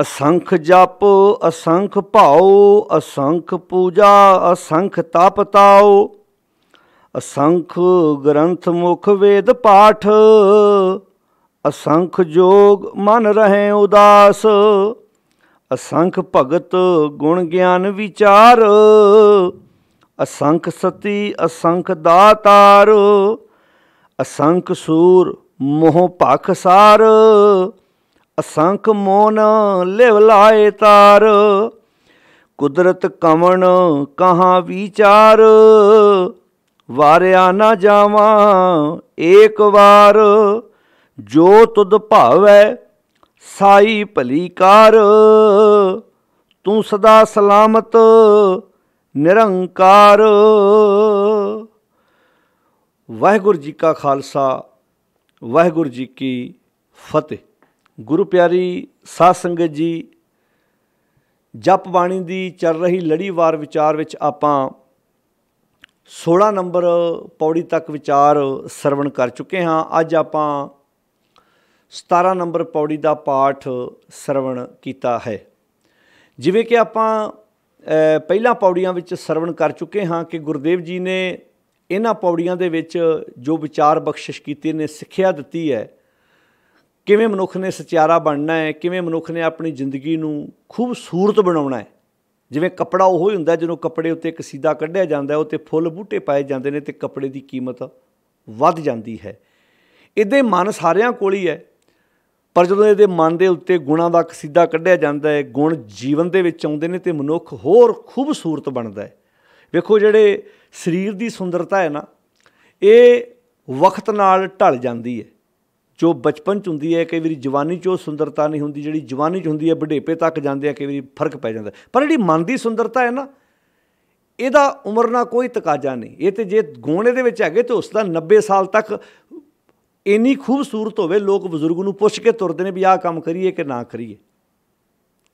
ਅਸੰਖ ਜਪ ਅਸੰਖ ਭਾਉ ਅਸੰਖ ਪੂਜਾ ਅਸੰਖ ਤਪ ਤਾਉ ਅਸੰਖ ਗ੍ਰੰਥ ਮੁਖ ਵੇਦ ਪਾਠ ਅਸੰਖ ਜੋਗ ਮਨ ਰਹੇ ਉਦਾਸ ਅਸੰਖ ਭਗਤ ਗੁਣ ਗਿਆਨ ਵਿਚਾਰ ਅਸੰਖ ਸਤੀ ਅਸੰਖ ਦਾਤਾਰ ਅਸੰਖ ਸੂਰ ਮੋਹ ਭਖ ਸਾਰ ਅਸੰਖ ਮੋਨ ਲਿਵ ਲਾਏ ਤਾਰ ਕੁਦਰਤ ਕਮਣ ਕਹਾ ਵਿਚਾਰ ਵਾਰਿਆ ਨਾ ਜਾਵਾਂ ਏਕ ਵਾਰ ਜੋ ਤੁਧ ਭਾਵੈ ਸਾਈ ਭਲੀ ਕਾਰ ਤੂੰ ਸਦਾ ਸਲਾਮਤ ਨਿਰੰਕਾਰ ਵਾਹਿਗੁਰੂ ਜੀ ਕਾ ਖਾਲਸਾ ਵਾਹਿਗੁਰੂ ਜੀ ਕੀ ਫਤਿਹ ਗੁਰੂ ਪਿਆਰੀ ਸਾਧ ਸੰਗਤ ਜੀ ਜਪ ਬਾਣੀ ਦੀ ਚੱਲ ਰਹੀ ਲੜੀਵਾਰ ਵਿਚਾਰ ਵਿੱਚ ਆਪਾਂ 16 ਨੰਬਰ ਪੌੜੀ ਤੱਕ ਵਿਚਾਰ ਸਰਵਣ ਕਰ ਚੁੱਕੇ ਹਾਂ ਅੱਜ ਆਪਾਂ 17 ਨੰਬਰ ਪੌੜੀ ਦਾ ਪਾਠ ਸਰਵਣ ਕੀਤਾ ਹੈ ਜਿਵੇਂ ਕਿ ਆਪਾਂ ਪਹਿਲਾਂ ਪੌੜੀਆਂ ਵਿੱਚ ਸਰਵਣ ਕਰ ਚੁੱਕੇ ਹਾਂ ਕਿ ਗੁਰਦੇਵ ਜੀ ਨੇ ਇਹਨਾਂ ਪੌੜੀਆਂ ਦੇ ਵਿੱਚ ਜੋ ਵਿਚਾਰ ਬਖਸ਼ਿਸ਼ ਕੀਤੇ ਨੇ ਸਿੱਖਿਆ ਦਿੱਤੀ ਹੈ ਕਿਵੇਂ ਮਨੁੱਖ ਨੇ ਸਚਿਆਰਾ ਬਣਨਾ ਹੈ ਕਿਵੇਂ ਮਨੁੱਖ ਨੇ ਆਪਣੀ ਜ਼ਿੰਦਗੀ ਨੂੰ ਖੂਬਸੂਰਤ ਬਣਾਉਣਾ ਹੈ ਜਿਵੇਂ ਕੱਪੜਾ ਉਹ ਹੀ ਹੁੰਦਾ ਜਦੋਂ ਕੱਪੜੇ ਉੱਤੇ ਕਸੀਦਾ ਕੱਢਿਆ ਜਾਂਦਾ ਹੈ ਉੱਤੇ ਫੁੱਲ ਬੂਟੇ ਪਾਏ ਜਾਂਦੇ ਨੇ ਤੇ ਕੱਪੜੇ ਦੀ ਕੀਮਤ ਵੱਧ ਜਾਂਦੀ ਹੈ ਇਦਾਂ ਮਨ ਸਾਰਿਆਂ ਕੋਲ ਹੀ ਹੈ ਪਰ ਜਦੋਂ ਇਹਦੇ ਮਨ ਦੇ ਉੱਤੇ ਗੁਣਾਂ ਦਾ ਕਸੀਦਾ ਕੱਢਿਆ ਜਾਂਦਾ ਹੈ ਗੁਣ ਜੀਵਨ ਦੇ ਵਿੱਚ ਆਉਂਦੇ ਨੇ ਤੇ ਮਨੁੱਖ ਹੋਰ ਖੂਬਸੂਰਤ ਬਣਦਾ ਹੈ ਵੇਖੋ ਜਿਹੜੇ ਸਰੀਰ ਦੀ ਸੁੰਦਰਤਾ ਹੈ ਨਾ ਇਹ ਵਕਤ ਨਾਲ ਢਲ ਜਾਂਦੀ ਹੈ ਜੋ ਬਚਪਨ ਚ ਹੁੰਦੀ ਹੈ ਕਈ ਵਾਰੀ ਜਵਾਨੀ ਚ ਉਹ ਸੁੰਦਰਤਾ ਨਹੀਂ ਹੁੰਦੀ ਜਿਹੜੀ ਜਵਾਨੀ ਚ ਹੁੰਦੀ ਹੈ ਬੁਢੇਪੇ ਤੱਕ ਜਾਂਦੇ ਆ ਕਈ ਵਾਰੀ ਫਰਕ ਪੈ ਜਾਂਦਾ ਪਰ ਜਿਹੜੀ ਮਨ ਦੀ ਸੁੰਦਰਤਾ ਹੈ ਨਾ ਇਹਦਾ ਉਮਰ ਨਾਲ ਕੋਈ ਤਕਾਜ਼ਾ ਨਹੀਂ ਇਹ ਤੇ ਜੇ ਗੋਣੇ ਦੇ ਵਿੱਚ ਹੈਗੇ ਤੇ ਉਸ ਦਾ 90 ਸਾਲ ਤੱਕ ਇੰਨੀ ਖੂਬਸੂਰਤ ਹੋਵੇ ਲੋਕ ਬਜ਼ੁਰਗ ਨੂੰ ਪੁੱਛ ਕੇ ਤੁਰਦੇ ਨੇ ਵੀ ਆਹ ਕੰਮ ਕਰੀਏ ਕਿ ਨਾ ਕਰੀਏ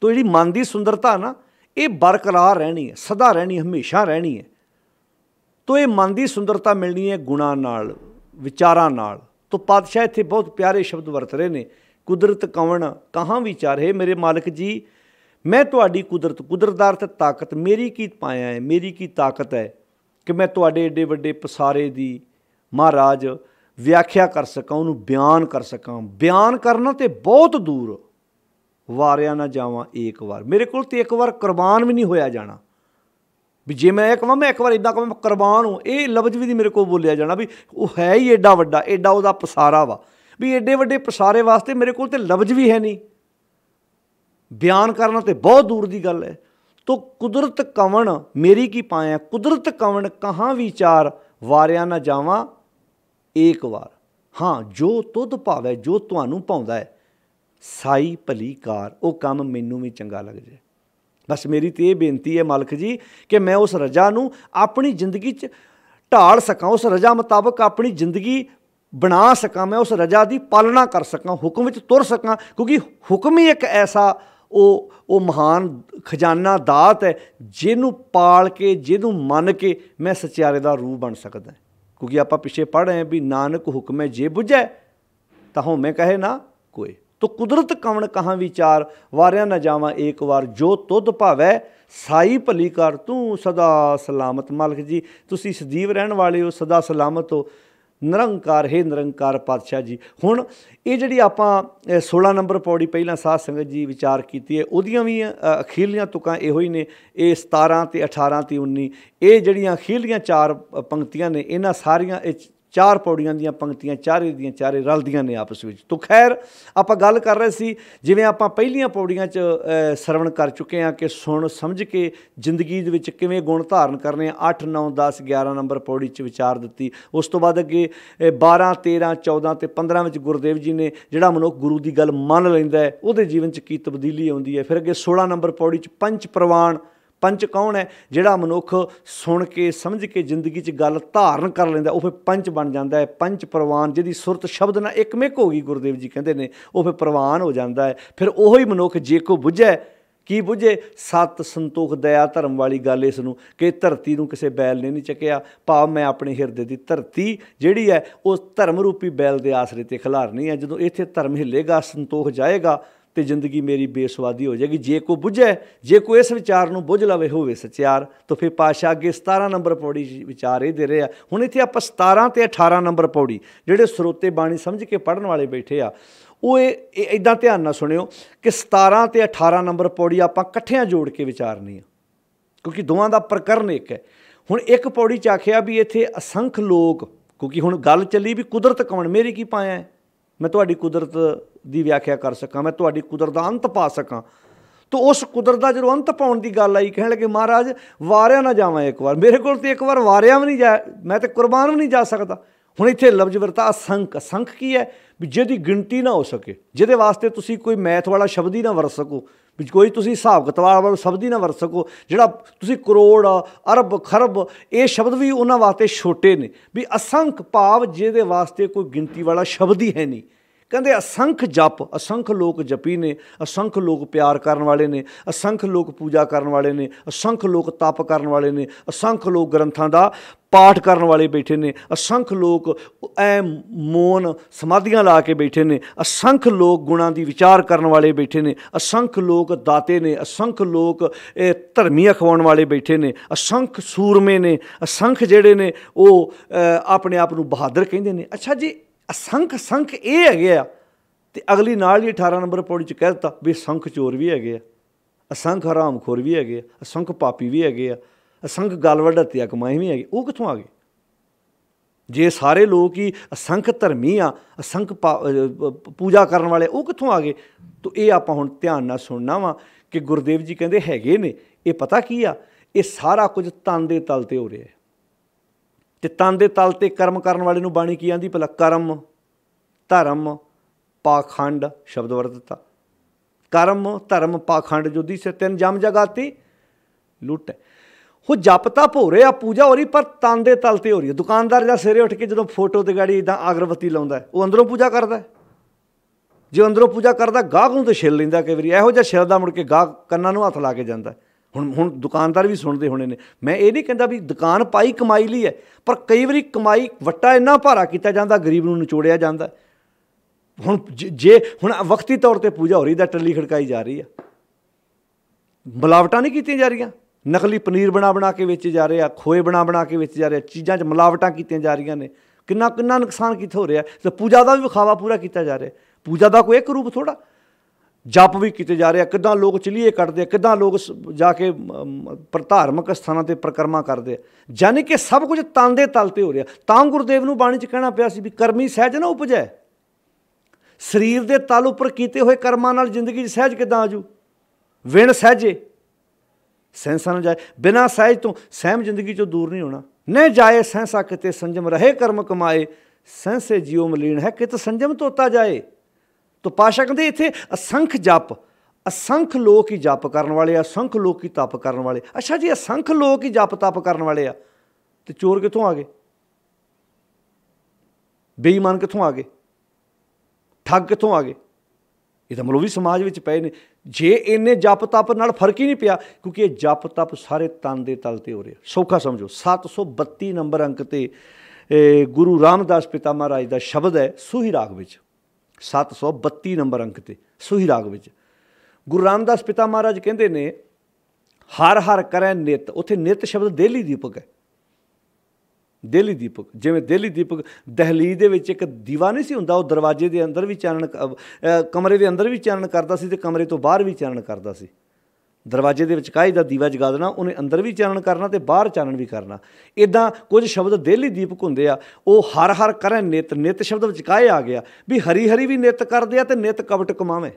ਤੋ ਜਿਹੜੀ ਮਨ ਦੀ ਸੁੰਦਰਤਾ ਨਾ ਇਹ ਬਰਕਰਾਰ ਰਹਿਣੀ ਹੈ ਸਦਾ ਰਹਿਣੀ ਹਮੇਸ਼ਾ ਰਹਿਣੀ ਹੈ ਤੋ ਇਹ ਮਨ ਦੀ ਸੁੰਦਰਤਾ ਮਿਲਣੀ ਹੈ ਗੁਣਾ ਨਾਲ ਵਿਚਾਰਾਂ ਨਾਲ ਤੋ ਪਾਤਸ਼ਾਹ ਇੱਥੇ ਬਹੁਤ ਪਿਆਰੇ ਸ਼ਬਦ ਵਰਤ ਰਹੇ ਨੇ ਕੁਦਰਤ ਕਵਣ ਕਹਾਂ ਵਿਚਾਰੇ ਮੇਰੇ ਮਾਲਕ ਜੀ ਮੈਂ ਤੁਹਾਡੀ ਕੁਦਰਤ ਕੁਦਰਤ ਤਾਕਤ ਮੇਰੀ ਕੀ ਪਾਇਆ ਹੈ ਮੇਰੀ ਕੀ ਤਾਕਤ ਹੈ ਕਿ ਮੈਂ ਤੁਹਾਡੇ ਏਡੇ ਵੱਡੇ ਪਸਾਰੇ ਦੀ ਮਹਾਰਾਜ ਵਿਆਖਿਆ ਕਰ ਸਕਾਂ ਉਹਨੂੰ ਬਿਆਨ ਕਰ ਸਕਾਂ ਬਿਆਨ ਕਰਨਾ ਤੇ ਬਹੁਤ ਦੂਰ ਵਾਰਿਆ ਨਾ ਜਾਵਾਂ ਇੱਕ ਵਾਰ ਮੇਰੇ ਕੋਲ ਤੇ ਇੱਕ ਵਾਰ ਕੁਰਬਾਨ ਵੀ ਨਹੀਂ ਹੋਇਆ ਜਾਣਾ ਵੀ ਜੇ ਮੈਂ ਇਹ ਕਹਾਂ ਮੈਂ ਇੱਕ ਵਾਰ ਇਦਾਂ ਕਹਾਂ ਮੈਂ ਕੁਰਬਾਨ ਹਾਂ ਇਹ ਲਫ਼ਜ਼ ਵੀ ਦੀ ਮੇਰੇ ਕੋਲ ਬੋਲਿਆ ਜਾਣਾ ਵੀ ਉਹ ਹੈ ਹੀ ਐਡਾ ਵੱਡਾ ਐਡਾ ਉਹਦਾ ਪਸਾਰਾ ਵਾ ਵੀ ਐਡੇ ਵੱਡੇ ਪਸਾਰੇ ਵਾਸਤੇ ਮੇਰੇ ਕੋਲ ਤੇ ਲਫ਼ਜ਼ ਵੀ ਹੈ ਨਹੀਂ ਬਿਆਨ ਕਰਨਾ ਤੇ ਬਹੁਤ ਦੂਰ ਦੀ ਗੱਲ ਹੈ ਤੋ ਕੁਦਰਤ ਕਵਣ ਮੇਰੀ ਕੀ ਪਾਇਆ ਕੁਦਰਤ ਕਵਣ ਕਹਾਂ ਵਿਚਾਰ ਵਾਰਿਆ ਨਾ ਜਾਵਾਂ ਇੱਕ ਵਾਰ ਹਾਂ ਜੋ ਤੁਧ ਭਾਵੇ ਜੋ ਤੁਹਾਨੂੰ ਪਾਉਂਦਾ ਹੈ ਸਾਈ ਭਲੀ ਕਾਰ ਉਹ ਕੰਮ ਮੈਨੂੰ ਵੀ ਚੰਗਾ ਲੱਗ ਜਾਏ ਬਸ ਮੇਰੀ ਤੇ ਇਹ ਬੇਨਤੀ ਹੈ ਮਾਲਕ ਜੀ ਕਿ ਮੈਂ ਉਸ ਰਜਾ ਨੂੰ ਆਪਣੀ ਜ਼ਿੰਦਗੀ 'ਚ ਢਾਲ ਸਕਾਂ ਉਸ ਰਜਾ ਮੁਤਾਬਕ ਆਪਣੀ ਜ਼ਿੰਦਗੀ ਬਣਾ ਸਕਾਂ ਮੈਂ ਉਸ ਰਜਾ ਦੀ ਪਾਲਣਾ ਕਰ ਸਕਾਂ ਹੁਕਮ ਵਿੱਚ ਤੁਰ ਸਕਾਂ ਕਿਉਂਕਿ ਹੁਕਮ ਹੀ ਇੱਕ ਐਸਾ ਉਹ ਉਹ ਮਹਾਨ ਖਜ਼ਾਨਾ ਦਾਤ ਹੈ ਜਿਹਨੂੰ ਪਾਲ ਕੇ ਜਿਹਨੂੰ ਮੰਨ ਕੇ ਮੈਂ ਸਚਿਆਰੇ ਦਾ ਰੂਹ ਬਣ ਸਕਦਾ ਕਿਉਂਕਿ ਆਪਾਂ ਪਿੱਛੇ ਪੜ੍ਹ ਰਹੇ ਹਾਂ ਵੀ ਨਾਨਕ ਹੁਕਮੇ ਜੇ ਬੁਝੈ ਤਾਂ ਹਉਮੈ ਕਹੇ ਨਾ ਕੋਈ ਤੋ ਕੁਦਰਤ ਕਵਣ ਕਹਾ ਵਿਚਾਰ ਵਾਰਿਆ ਨਾ ਜਾਵਾ ਏਕ ਵਾਰ ਜੋ ਤੁਧ ਭਾਵੈ ਸਾਈ ਭਲੀ ਕਰ ਤੂੰ ਸਦਾ ਸਲਾਮਤ ਮਾਲਕ ਜੀ ਤੁਸੀਂ ਸਦੀਵ ਰਹਿਣ ਵਾਲੇ ਹੋ ਸਦਾ ਸਲਾਮਤ ਹੋ ਨਿਰੰਕਾਰ ਹੈ ਨਿਰੰਕਾਰ ਪਾਤਸ਼ਾਹ ਜੀ ਹੁਣ ਇਹ ਜਿਹੜੀ ਆਪਾਂ 16 ਨੰਬਰ ਪੌੜੀ ਪਹਿਲਾਂ ਸਾਧ ਸੰਗਤ ਜੀ ਵਿਚਾਰ ਕੀਤੀ ਹੈ ਉਹਦੀਆਂ ਵੀ ਅਖੀਲੀਆਂ ਤੁਕਾਂ ਇਹੋ ਹੀ ਨੇ ਇਹ 17 ਤੇ 18 ਤੇ 19 ਇਹ ਜਿਹੜੀਆਂ ਅਖੀਲੀਆਂ ਚਾਰ ਪੰਕਤੀਆਂ ਨੇ ਇਹਨਾਂ ਸਾਰੀਆਂ ਚਾਰ ਪੌੜੀਆਂ ਦੀਆਂ ਪੰਕਤੀਆਂ ਚਾਰੇ ਦੀਆਂ ਚਾਰੇ ਰਲਦੀਆਂ ਨੇ ਆਪਸ ਵਿੱਚ ਤੋਂ ਖੈਰ ਆਪਾਂ ਗੱਲ ਕਰ ਰਹੇ ਸੀ ਜਿਵੇਂ ਆਪਾਂ ਪਹਿਲੀਆਂ ਪੌੜੀਆਂ 'ਚ ਸਰਵਣ ਕਰ ਚੁੱਕੇ ਹਾਂ ਕਿ ਸੁਣ ਸਮਝ ਕੇ ਜ਼ਿੰਦਗੀ ਦੇ ਵਿੱਚ ਕਿਵੇਂ ਗੁਣ ਧਾਰਨ ਕਰਨੇ ਆ 8 9 10 11 ਨੰਬਰ ਪੌੜੀ 'ਚ ਵਿਚਾਰ ਦਿੱਤੀ ਉਸ ਤੋਂ ਬਾਅਦ ਅੱਗੇ 12 13 14 ਤੇ 15 ਵਿੱਚ ਗੁਰਦੇਵ ਜੀ ਨੇ ਜਿਹੜਾ ਮਨੁੱਖ ਗੁਰੂ ਦੀ ਗੱਲ ਮੰਨ ਲੈਂਦਾ ਹੈ ਉਹਦੇ ਜੀਵਨ 'ਚ ਕੀ ਤਬਦੀਲੀ ਆਉਂਦੀ ਹੈ ਫਿਰ ਅੱਗੇ 16 ਨੰਬਰ ਪੌੜੀ 'ਚ ਪੰਜ ਪ੍ਰਵਾਨ ਪੰਚ ਕੌਣ ਹੈ ਜਿਹੜਾ ਮਨੁੱਖ ਸੁਣ ਕੇ ਸਮਝ ਕੇ ਜ਼ਿੰਦਗੀ 'ਚ ਗੱਲ ਧਾਰਨ ਕਰ ਲੈਂਦਾ ਉਹ ਫਿਰ ਪੰਚ ਬਣ ਜਾਂਦਾ ਹੈ ਪੰਚ ਪ੍ਰਵਾਨ ਜਿਹਦੀ ਸੁਰਤ ਸ਼ਬਦ ਨਾਲ ਇੱਕਮਿਕ ਹੋ ਗਈ ਗੁਰਦੇਵ ਜੀ ਕਹਿੰਦੇ ਨੇ ਉਹ ਫਿਰ ਪ੍ਰਵਾਨ ਹੋ ਜਾਂਦਾ ਹੈ ਫਿਰ ਉਹੋ ਹੀ ਮਨੁੱਖ ਜੇ ਕੋ ਬੁੱਝੇ ਕੀ ਬੁਝੇ ਸਤ ਸੰਤੋਖ ਦਇਆ ਧਰਮ ਵਾਲੀ ਗੱਲ ਇਸ ਨੂੰ ਕਿ ਧਰਤੀ ਨੂੰ ਕਿਸੇ ਬੈਲ ਨੇ ਨਹੀਂ ਚੱਕਿਆ ਭਾਵ ਮੈਂ ਆਪਣੇ ਹਿਰਦੇ ਦੀ ਧਰਤੀ ਜਿਹੜੀ ਹੈ ਉਸ ਧਰਮ ਰੂਪੀ ਬੈਲ ਦੇ ਆਸਰੇ ਤੇ ਖਿਲਾਰਨੀ ਹੈ ਜਦੋਂ ਇੱਥੇ ਧਰਮ ਹਿੱਲੇਗਾ ਸੰਤੋਖ ਜਾਏਗਾ ਤੇ ਜ਼ਿੰਦਗੀ ਮੇਰੀ ਬੇਸਵਾਦੀ ਹੋ ਜਾਏਗੀ ਜੇ ਕੋ ਬੁੱਝੇ ਜੇ ਕੋ ਇਸ ਵਿਚਾਰ ਨੂੰ ਬੁੱਝ ਲਵੇ ਹੋਵੇ ਸਚਿਆਰ ਤਾਂ ਫਿਰ ਪਾਸ਼ਾ ਅੱਗੇ 17 ਨੰਬਰ ਪੌੜੀ ਵਿਚਾਰ ਇਹ ਦੇ ਰਿਹਾ ਹੁਣ ਇੱਥੇ ਆਪਾਂ 17 ਤੇ 18 ਨੰਬਰ ਪੌੜੀ ਜਿਹੜੇ ਸਰੋਤੇ ਬਾਣੀ ਸਮਝ ਕੇ ਪੜਨ ਵਾਲੇ ਬੈਠੇ ਆ ਉਹ ਇਹ ਇਦਾਂ ਧਿਆਨ ਨਾਲ ਸੁਣਿਓ ਕਿ 17 ਤੇ 18 ਨੰਬਰ ਪੌੜੀ ਆਪਾਂ ਇਕੱਠਿਆਂ ਜੋੜ ਕੇ ਵਿਚਾਰਨੀ ਆ ਕਿਉਂਕਿ ਦੋਵਾਂ ਦਾ ਪ੍ਰਕਰਨ ਇੱਕ ਹੈ ਹੁਣ ਇੱਕ ਪੌੜੀ ਚ ਆਖਿਆ ਵੀ ਇੱਥੇ ਅਸੰਖ ਲੋਕ ਕਿਉਂਕਿ ਹੁਣ ਗੱਲ ਚੱਲੀ ਵੀ ਕੁਦਰਤ ਕੌਣ ਮੇਰੀ ਕੀ ਪਾਇਆ ਮੈਂ ਤੁਹਾਡੀ ਕੁਦਰਤ ਦੀ ਵਿਆਖਿਆ ਕਰ ਸਕਾਂ ਮੈਂ ਤੁਹਾਡੀ ਕੁਦਰਤ ਦਾ ਅੰਤ ਪਾ ਸਕਾਂ ਤੋ ਉਸ ਕੁਦਰਤ ਦਾ ਜਦੋਂ ਅੰਤ ਪਾਉਣ ਦੀ ਗੱਲ ਆਈ ਕਹਿਣ ਲੱਗੇ ਮਹਾਰਾਜ ਵਾਰਿਆ ਨਾ ਜਾਵਾਂ ਇੱਕ ਵਾਰ ਮੇਰੇ ਕੋਲ ਤੇ ਇੱਕ ਵਾਰ ਵਾਰਿਆ ਵੀ ਨਹੀਂ ਜਾ ਮੈਂ ਤੇ ਕੁਰਬਾਨ ਵੀ ਨਹੀਂ ਜਾ ਸਕਦਾ ਹੁਣ ਇੱਥੇ ਲਫ਼ਜ਼ ਵਰਤਾ ਅਸੰਖ ਅਸੰਖ ਕੀ ਹੈ ਵੀ ਜਿਹਦੀ ਗਿਣਤੀ ਨਾ ਹੋ ਸਕੇ ਜਿਹਦੇ ਵਾਸਤੇ ਤੁਸੀਂ ਕੋਈ ਮੈਥ ਵਾਲਾ ਸ਼ਬਦ ਹੀ ਨਾ ਵਰਤ ਸਕੋ ਵਿੱਚ ਕੋਈ ਤੁਸੀਂ ਹਿਸਾਬ ਕਿਤਾਬ ਵਾਲਾ ਸ਼ਬਦ ਹੀ ਨਾ ਵਰਤ ਸਕੋ ਜਿਹੜਾ ਤੁਸੀਂ ਕਰੋੜ ਅਰਬ ਖਰਬ ਇਹ ਸ਼ਬਦ ਵੀ ਉਹਨਾਂ ਵਾਸਤੇ ਛੋਟੇ ਨੇ ਵੀ ਅਸੰਖ ਭਾਵ ਜਿਹਦੇ ਵਾਸਤੇ ਕੋਈ ਗਿਣਤੀ ਵਾਲਾ ਸ਼ਬਦ ਹੀ ਹੈ ਨਹੀਂ ਕਹਿੰਦੇ ਅਸੰਖ ਜਪ ਅਸੰਖ ਲੋਕ ਜਪੀ ਨੇ ਅਸੰਖ ਲੋਕ ਪਿਆਰ ਕਰਨ ਵਾਲੇ ਨੇ ਅਸੰਖ ਲੋਕ ਪੂਜਾ ਕਰਨ ਵਾਲੇ ਨੇ ਅਸੰਖ ਲੋਕ ਤਪ ਕਰਨ ਵਾਲੇ ਨੇ ਅਸੰਖ ਲੋਕ ਗ੍ਰੰਥਾਂ ਦਾ ਪਾਠ ਕਰਨ ਵਾਲੇ ਬੈਠੇ ਨੇ ਅਸੰਖ ਲੋਕ ਐ ਮੋਨ ਸਮਾਧੀਆਂ ਲਾ ਕੇ ਬੈਠੇ ਨੇ ਅਸੰਖ ਲੋਕ ਗੁਣਾਂ ਦੀ ਵਿਚਾਰ ਕਰਨ ਵਾਲੇ ਬੈਠੇ ਨੇ ਅਸੰਖ ਲੋਕ ਦਾਤੇ ਨੇ ਅਸੰਖ ਲੋਕ ਇਹ ਧਰਮੀ ਅਖਵਾਉਣ ਵਾਲੇ ਬੈਠੇ ਨੇ ਅਸੰਖ ਸੂਰਮੇ ਨੇ ਅਸੰਖ ਜਿਹੜੇ ਨੇ ਉਹ ਆਪਣੇ ਆਪ ਨੂੰ ਬਹਾਦਰ ਕਹਿੰਦੇ ਨੇ ਅੱਛਾ ਜੀ ਅਸੰਖ ਸੰਖ ਇਹ ਹੈਗੇ ਆ ਤੇ ਅਗਲੀ ਨਾਲ ਹੀ 18 ਨੰਬਰ ਪੌੜੀ ਚ ਕਹਿ ਦਿੱਤਾ ਵੀ ਸੰਖ ਚੋਰ ਵੀ ਹੈਗੇ ਆ ਅਸੰਖ ਹਰਾਮਖੋਰ ਵੀ ਹੈਗੇ ਆ ਅਸੰਖ ਪਾਪੀ ਵੀ ਹੈਗੇ ਆ ਅਸੰਖ ਗਲਵੜ ਹੱਤਿਆ ਕਮਾਈ ਵੀ ਹੈਗੇ ਉਹ ਕਿੱਥੋਂ ਆ ਗਏ ਜੇ ਸਾਰੇ ਲੋਕ ਹੀ ਅਸੰਖ ਧਰਮੀ ਆ ਅਸੰਖ ਪੂਜਾ ਕਰਨ ਵਾਲੇ ਉਹ ਕਿੱਥੋਂ ਆ ਗਏ ਤੋ ਇਹ ਆਪਾਂ ਹੁਣ ਧਿਆਨ ਨਾਲ ਸੁਣਨਾ ਵਾ ਕਿ ਗੁਰਦੇਵ ਜੀ ਕਹਿੰਦੇ ਹੈਗੇ ਨੇ ਇਹ ਪਤਾ ਕੀ ਆ ਇਹ ਸਾਰਾ ਕੁਝ ਤਨ ਦੇ ਤਲ ਤੇ ਹੋ ਰਿਹਾ ਹੈ ਤੇ ਤਨ ਦੇ ਤਲ ਤੇ ਕਰਮ ਕਰਨ ਵਾਲੇ ਨੂੰ ਬਾਣੀ ਕੀ ਆਂਦੀ ਭਲਾ ਕਰਮ ਧਰਮ ਪਾਖੰਡ ਸ਼ਬਦ ਵਰਤਤਾ ਕਰਮ ਧਰਮ ਪਾਖੰਡ ਜੁਦੀ ਸੇ ਤਿੰਨ ਜਮ ਜਗਾਤੀ ਲੁੱਟ ਹੋ ਜਪਤਾ ਭੋਰੇ ਆ ਪੂਜਾ ਹੋ ਰਹੀ ਪਰ ਤਨ ਦੇ ਤਲ ਤੇ ਹੋ ਰਹੀ ਹੈ ਦੁਕਾਨਦਾਰ ਜਾਂ ਸਵੇਰੇ ਉੱਠ ਕੇ ਜਦੋਂ ਫੋਟੋ ਤੇ ਗਾੜੀ ਇਦਾਂ ਅਗਰਬਤੀ ਲਾਉਂਦਾ ਉਹ ਅੰਦਰੋਂ ਪੂਜਾ ਕਰਦਾ ਜੇ ਅੰਦਰੋਂ ਪੂਜਾ ਕਰਦਾ ਗਾਹ ਨੂੰ ਤੇ ਛਿਲ ਲੈਂਦਾ ਕਈ ਵਾਰੀ ਇਹੋ ਜਿਹਾ ਛਿਲਦਾ ਮੁੜ ਕੇ ਗਾਹ ਕੰਨਾਂ ਨੂੰ ਹੱਥ ਲਾ ਕੇ ਜਾਂਦਾ ਹੁਣ ਹੁਣ ਦੁਕਾਨਦਾਰ ਵੀ ਸੁਣਦੇ ਹੋਣੇ ਨੇ ਮੈਂ ਇਹ ਨਹੀਂ ਕਹਿੰਦਾ ਵੀ ਦੁਕਾਨ ਪਾਈ ਕਮਾਈ ਲਈ ਹੈ ਪਰ ਕਈ ਵਾਰੀ ਕਮਾਈ ਵੱਟਾ ਇੰਨਾ ਭਾਰਾ ਕੀਤਾ ਜਾਂਦਾ ਗਰੀਬ ਨੂੰ ਨਿਚੋੜਿਆ ਜਾਂਦਾ ਹੁਣ ਜੇ ਹੁਣ ਵਕਤੀ ਤੌਰ ਤੇ ਪੂਜਾ ਹੋ ਰਹੀ ਦਾ ਟੱਲੀ ਖੜਕਾਈ ਜਾ ਰਹੀ ਆ ਮਿਲਾਵਟਾਂ ਨਹੀਂ ਕੀਤੀਆਂ ਜਾ ਰਹੀਆਂ ਨਕਲੀ ਪਨੀਰ ਬਣਾ ਬਣਾ ਕੇ ਵੇਚੇ ਜਾ ਰਹੇ ਆ ਖੋਏ ਬਣਾ ਬਣਾ ਕੇ ਵੇਚੇ ਜਾ ਰਹੇ ਆ ਚੀਜ਼ਾਂ 'ਚ ਮਿਲਾਵਟਾਂ ਕੀਤੀਆਂ ਜਾ ਰਹੀਆਂ ਨੇ ਕਿੰਨਾ ਕਿੰਨਾ ਨੁਕਸਾਨ ਕਿੱਥੇ ਹੋ ਰਿਹਾ ਤੇ ਪੂਜਾ ਦਾ ਵੀ ਵਿਖਾਵਾ ਪੂਰਾ ਕੀਤਾ ਜਾ ਰਿਹਾ ਪੂਜਾ ਦਾ ਕੋਈ ਇੱਕ ਰੂਪ ਥੋੜਾ ਜਪ ਵੀ ਕੀਤੇ ਜਾ ਰਹੇ ਆ ਕਿਦਾਂ ਲੋਕ ਚਲੀਏ ਕੱਢਦੇ ਆ ਕਿਦਾਂ ਲੋਕ ਜਾ ਕੇ ਧਾਰਮਿਕ ਸਥਾਨਾਂ ਤੇ ਪ੍ਰਕਰਮਾ ਕਰਦੇ ਆ ਯਾਨੀ ਕਿ ਸਭ ਕੁਝ ਤਨ ਦੇ ਤਲ ਤੇ ਹੋ ਰਿਹਾ ਤਾਂ ਗੁਰਦੇਵ ਨੂੰ ਬਾਣੀ ਚ ਕਹਿਣਾ ਪਿਆ ਸੀ ਵੀ ਕਰਮੀ ਸਹਿਜ ਨਾ ਉਪਜੈ ਸਰੀਰ ਦੇ ਤਲ ਉੱਪਰ ਕੀਤੇ ਹੋਏ ਕਰਮਾਂ ਨਾਲ ਜ਼ਿੰਦਗੀ ਸਹਿਜ ਕਿਦਾਂ ਆਜੂ ਵਿਣ ਸਹਿਜੇ ਸੈਂਸਾਂ ਨੂੰ ਜਾਏ ਬਿਨਾ ਸਹਿਜ ਤੋਂ ਸਹਿਮ ਜ਼ਿੰਦਗੀ ਚੋਂ ਦੂਰ ਨਹੀਂ ਹੋਣਾ ਨਹੀਂ ਜਾਏ ਸੈਂਸਾ ਕਿਤੇ ਸੰਜਮ ਰਹੇ ਕਰਮ ਕਮਾਏ ਸੈਂਸੇ ਜੀਉ ਮਲੀਨ ਹੈ ਕਿਤੇ ਸੰਜਮ ਤੋਤਾ ਜਾਏ ਤੋਂ ਪਾਸ਼ਾ ਕਹਿੰਦੇ ਇੱਥੇ ਅਸੰਖ ਜਪ ਅਸੰਖ ਲੋਕ ਹੀ ਜਪ ਕਰਨ ਵਾਲੇ ਆ ਅਸੰਖ ਲੋਕ ਹੀ ਤਪ ਕਰਨ ਵਾਲੇ ਅੱਛਾ ਜੀ ਅਸੰਖ ਲੋਕ ਹੀ ਜਪ ਤਪ ਕਰਨ ਵਾਲੇ ਆ ਤੇ ਚੋਰ ਕਿੱਥੋਂ ਆ ਗਏ ਬੇਈਮਾਨ ਕਿੱਥੋਂ ਆ ਗਏ ਠੱਗ ਕਿੱਥੋਂ ਆ ਗਏ ਇਹ ਤਾਂ ਮਲੋਵੀ ਸਮਾਜ ਵਿੱਚ ਪਏ ਨੇ ਜੇ ਇਹਨੇ ਜਪ ਤਪ ਨਾਲ ਫਰਕ ਹੀ ਨਹੀਂ ਪਿਆ ਕਿਉਂਕਿ ਇਹ ਜਪ ਤਪ ਸਾਰੇ ਤਨ ਦੇ ਤਲ ਤੇ ਹੋ ਰਿਹਾ ਸੌਖਾ ਸਮਝੋ 732 ਨੰਬਰ ਅੰਕ ਤੇ ਗੁਰੂ ਰਾਮਦਾਸ ਪਿਤਾ ਮਹਾਰਾਜ ਦਾ ਸ਼ਬਦ ਹੈ ਸੂਹੀ ਰਾਗ ਵਿੱਚ 732 ਨੰਬਰ ਅੰਕ ਤੇ ਸੋਹੀ ਰਾਗ ਵਿੱਚ ਗੁਰੂ ਰਾਮਦਾਸ ਪਿਤਾ ਮਹਾਰਾਜ ਕਹਿੰਦੇ ਨੇ ਹਰ ਹਰ ਕਰੈ ਨਿਤ ਉਥੇ ਨਿਤ ਸ਼ਬਦ ਦੇਲੀ ਦੀਪਕ ਹੈ ਦੇਲੀ ਦੀਪਕ ਜਿਵੇਂ ਦੇਲੀ ਦੀਪਕ ਦਹਲੀ ਦੇ ਵਿੱਚ ਇੱਕ ਦੀਵਾ ਨਹੀਂ ਸੀ ਹੁੰਦਾ ਉਹ ਦਰਵਾਜ਼ੇ ਦੇ ਅੰਦਰ ਵੀ ਚਾਨਣ ਕਮਰੇ ਦੇ ਅੰਦਰ ਵੀ ਚਾਨਣ ਕਰਦਾ ਸੀ ਤੇ ਕਮਰੇ ਤੋਂ ਬਾਹਰ ਵੀ ਚਾਨਣ ਕਰਦਾ ਸੀ ਦਰਵਾਜ਼ੇ ਦੇ ਵਿੱਚ ਵਿਚਕਾਈ ਦਾ ਦੀਵਾ ਜਗਾ ਦੇਣਾ ਉਹਨੇ ਅੰਦਰ ਵੀ ਚਾਨਣ ਕਰਨਾ ਤੇ ਬਾਹਰ ਚਾਨਣ ਵੀ ਕਰਨਾ ਇਦਾਂ ਕੁਝ ਸ਼ਬਦ ਦੇਲੀ ਦੀਪਕ ਹੁੰਦੇ ਆ ਉਹ ਹਰ ਹਰ ਕਰੇ ਨਿਤ ਨਿਤ ਸ਼ਬਦ ਵਿੱਚ ਕਾਹੇ ਆ ਗਿਆ ਵੀ ਹਰੀ ਹਰੀ ਵੀ ਨਿਤ ਕਰਦੇ ਆ ਤੇ ਨਿਤ ਕਵਟ ਕਮਾਵੇਂ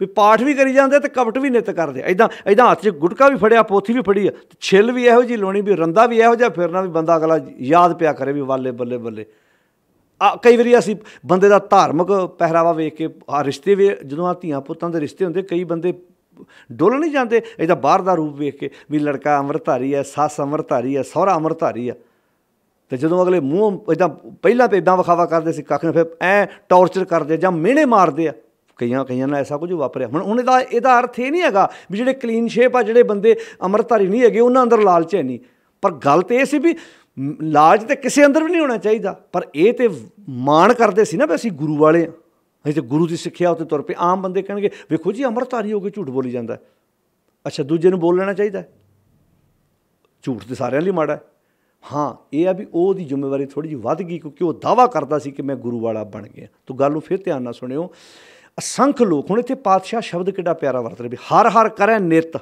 ਵੀ ਪਾਠ ਵੀ ਕਰੀ ਜਾਂਦੇ ਤੇ ਕਵਟ ਵੀ ਨਿਤ ਕਰਦੇ ਇਦਾਂ ਇਦਾਂ ਹੱਥ 'ਚ ਗੁਟਕਾ ਵੀ ਫੜਿਆ ਪੋਥੀ ਵੀ ਫੜੀ ਆ ਤੇ ਛਿੱਲ ਵੀ ਇਹੋ ਜੀ ਲੋਣੀ ਵੀ ਰੰਦਾ ਵੀ ਇਹੋ ਜਿਹਾ ਫਿਰਨਾ ਵੀ ਬੰਦਾ ਅਗਲਾ ਯਾਦ ਪਿਆ ਕਰੇ ਵੀ ਵਾਲੇ ਬੱਲੇ ਬੱਲੇ ਆ ਕਈ ਵਾਰੀ ਅਸੀਂ ਬੰਦੇ ਦਾ ਧਾਰਮਿਕ ਪਹਿਰਾਵਾ ਵੇਖ ਕੇ ਆ ਰਿਸ਼ਤੇ ਵੀ ਜਦੋਂ ਆ ਧੀਆਂ ਪੁੱਤਾਂ ਦੇ ਰਿਸ਼ਤੇ ਹੁੰਦੇ ਕਈ ਬੰਦੇ ਡੋਲ ਨਹੀਂ ਜਾਂਦੇ ਇਹਦਾ ਬਾਹਰ ਦਾ ਰੂਪ ਵੇਖ ਕੇ ਵੀ ਲੜਕਾ ਅੰਮ੍ਰਿਤਧਾਰੀ ਹੈ ਸੱਸ ਅੰਮ੍ਰਿਤਧਾਰੀ ਹੈ ਸਹੁਰਾ ਅੰਮ੍ਰਿਤਧਾਰੀ ਹੈ ਤੇ ਜਦੋਂ ਅਗਲੇ ਮੂੰਹ ਇਦਾਂ ਪਹਿਲਾਂ ਤੇ ਇਦਾਂ ਵਿਖਾਵਾ ਕਰਦੇ ਸੀ ਕੱਖ ਨੇ ਫਿਰ ਐ ਟੌਰਚਰ ਕਰਦੇ ਜਾਂ ਮਿਹਣੇ ਮਾਰਦੇ ਆ ਕਈਆਂ ਕਈਆਂ ਨਾਲ ਐਸਾ ਕੁਝ ਵਾਪਰਿਆ ਹੁਣ ਉਹਨੇ ਦਾ ਇਹਦਾ ਅਰਥ ਇਹ ਨਹੀਂ ਹੈਗਾ ਵੀ ਜਿਹੜੇ ਕਲੀਨ ਸ਼ੇਪ ਆ ਜਿਹੜੇ ਬੰਦੇ ਅੰਮ੍ਰਿਤਧਾਰੀ ਨਹੀਂ ਹੈਗੇ ਉਹਨਾਂ ਅੰਦਰ ਲਾਲਚ ਹੈ ਨਹੀਂ ਪਰ ਗੱਲ ਤੇ ਇਹ ਸੀ ਵੀ ਲਾਲਚ ਤੇ ਕਿਸੇ ਅੰਦਰ ਵੀ ਨਹੀਂ ਹੋਣਾ ਚਾਹੀਦਾ ਪਰ ਇਹ ਤੇ ਮਾਣ ਕਰਦੇ ਸੀ ਨਾ ਵੀ ਅਸੀਂ ਗੁਰੂ ਵਾਲੇ ਆ ਨਹੀਂ ਤੇ ਗੁਰੂ ਦੀ ਸਿੱਖਿਆ ਉਤੇ ਤੁਰ ਪਏ ਆਮ ਬੰਦੇ ਕਹਿਣਗੇ ਵੇਖੋ ਜੀ ਅਮਰਤਾਰੀ ਹੋ ਕੇ ਝੂਠ ਬੋਲੀ ਜਾਂਦਾ ਅੱਛਾ ਦੂਜੇ ਨੂੰ ਬੋਲ ਲੈਣਾ ਚਾਹੀਦਾ ਝੂਠ ਤੇ ਸਾਰਿਆਂ ਲਈ ਮਾੜਾ ਹੈ ਹਾਂ ਇਹ ਆ ਵੀ ਉਹਦੀ ਜ਼ਿੰਮੇਵਾਰੀ ਥੋੜੀ ਜਿਹੀ ਵੱਧ ਗਈ ਕਿਉਂਕਿ ਉਹ ਦਾਵਾ ਕਰਦਾ ਸੀ ਕਿ ਮੈਂ ਗੁਰੂ ਵਾਲਾ ਬਣ ਗਿਆ ਤੋ ਗੱਲ ਨੂੰ ਫਿਰ ਧਿਆਨ ਨਾਲ ਸੁਣਿਓ ਅਸੰਖ ਲੋਕ ਹੁਣ ਇੱਥੇ ਪਾਤਸ਼ਾਹ ਸ਼ਬਦ ਕਿੱਡਾ ਪਿਆਰਾ ਵਰਤ ਰਿਹਾ ਵੀ ਹਰ ਹਰ ਕਰੈ ਨਿਤ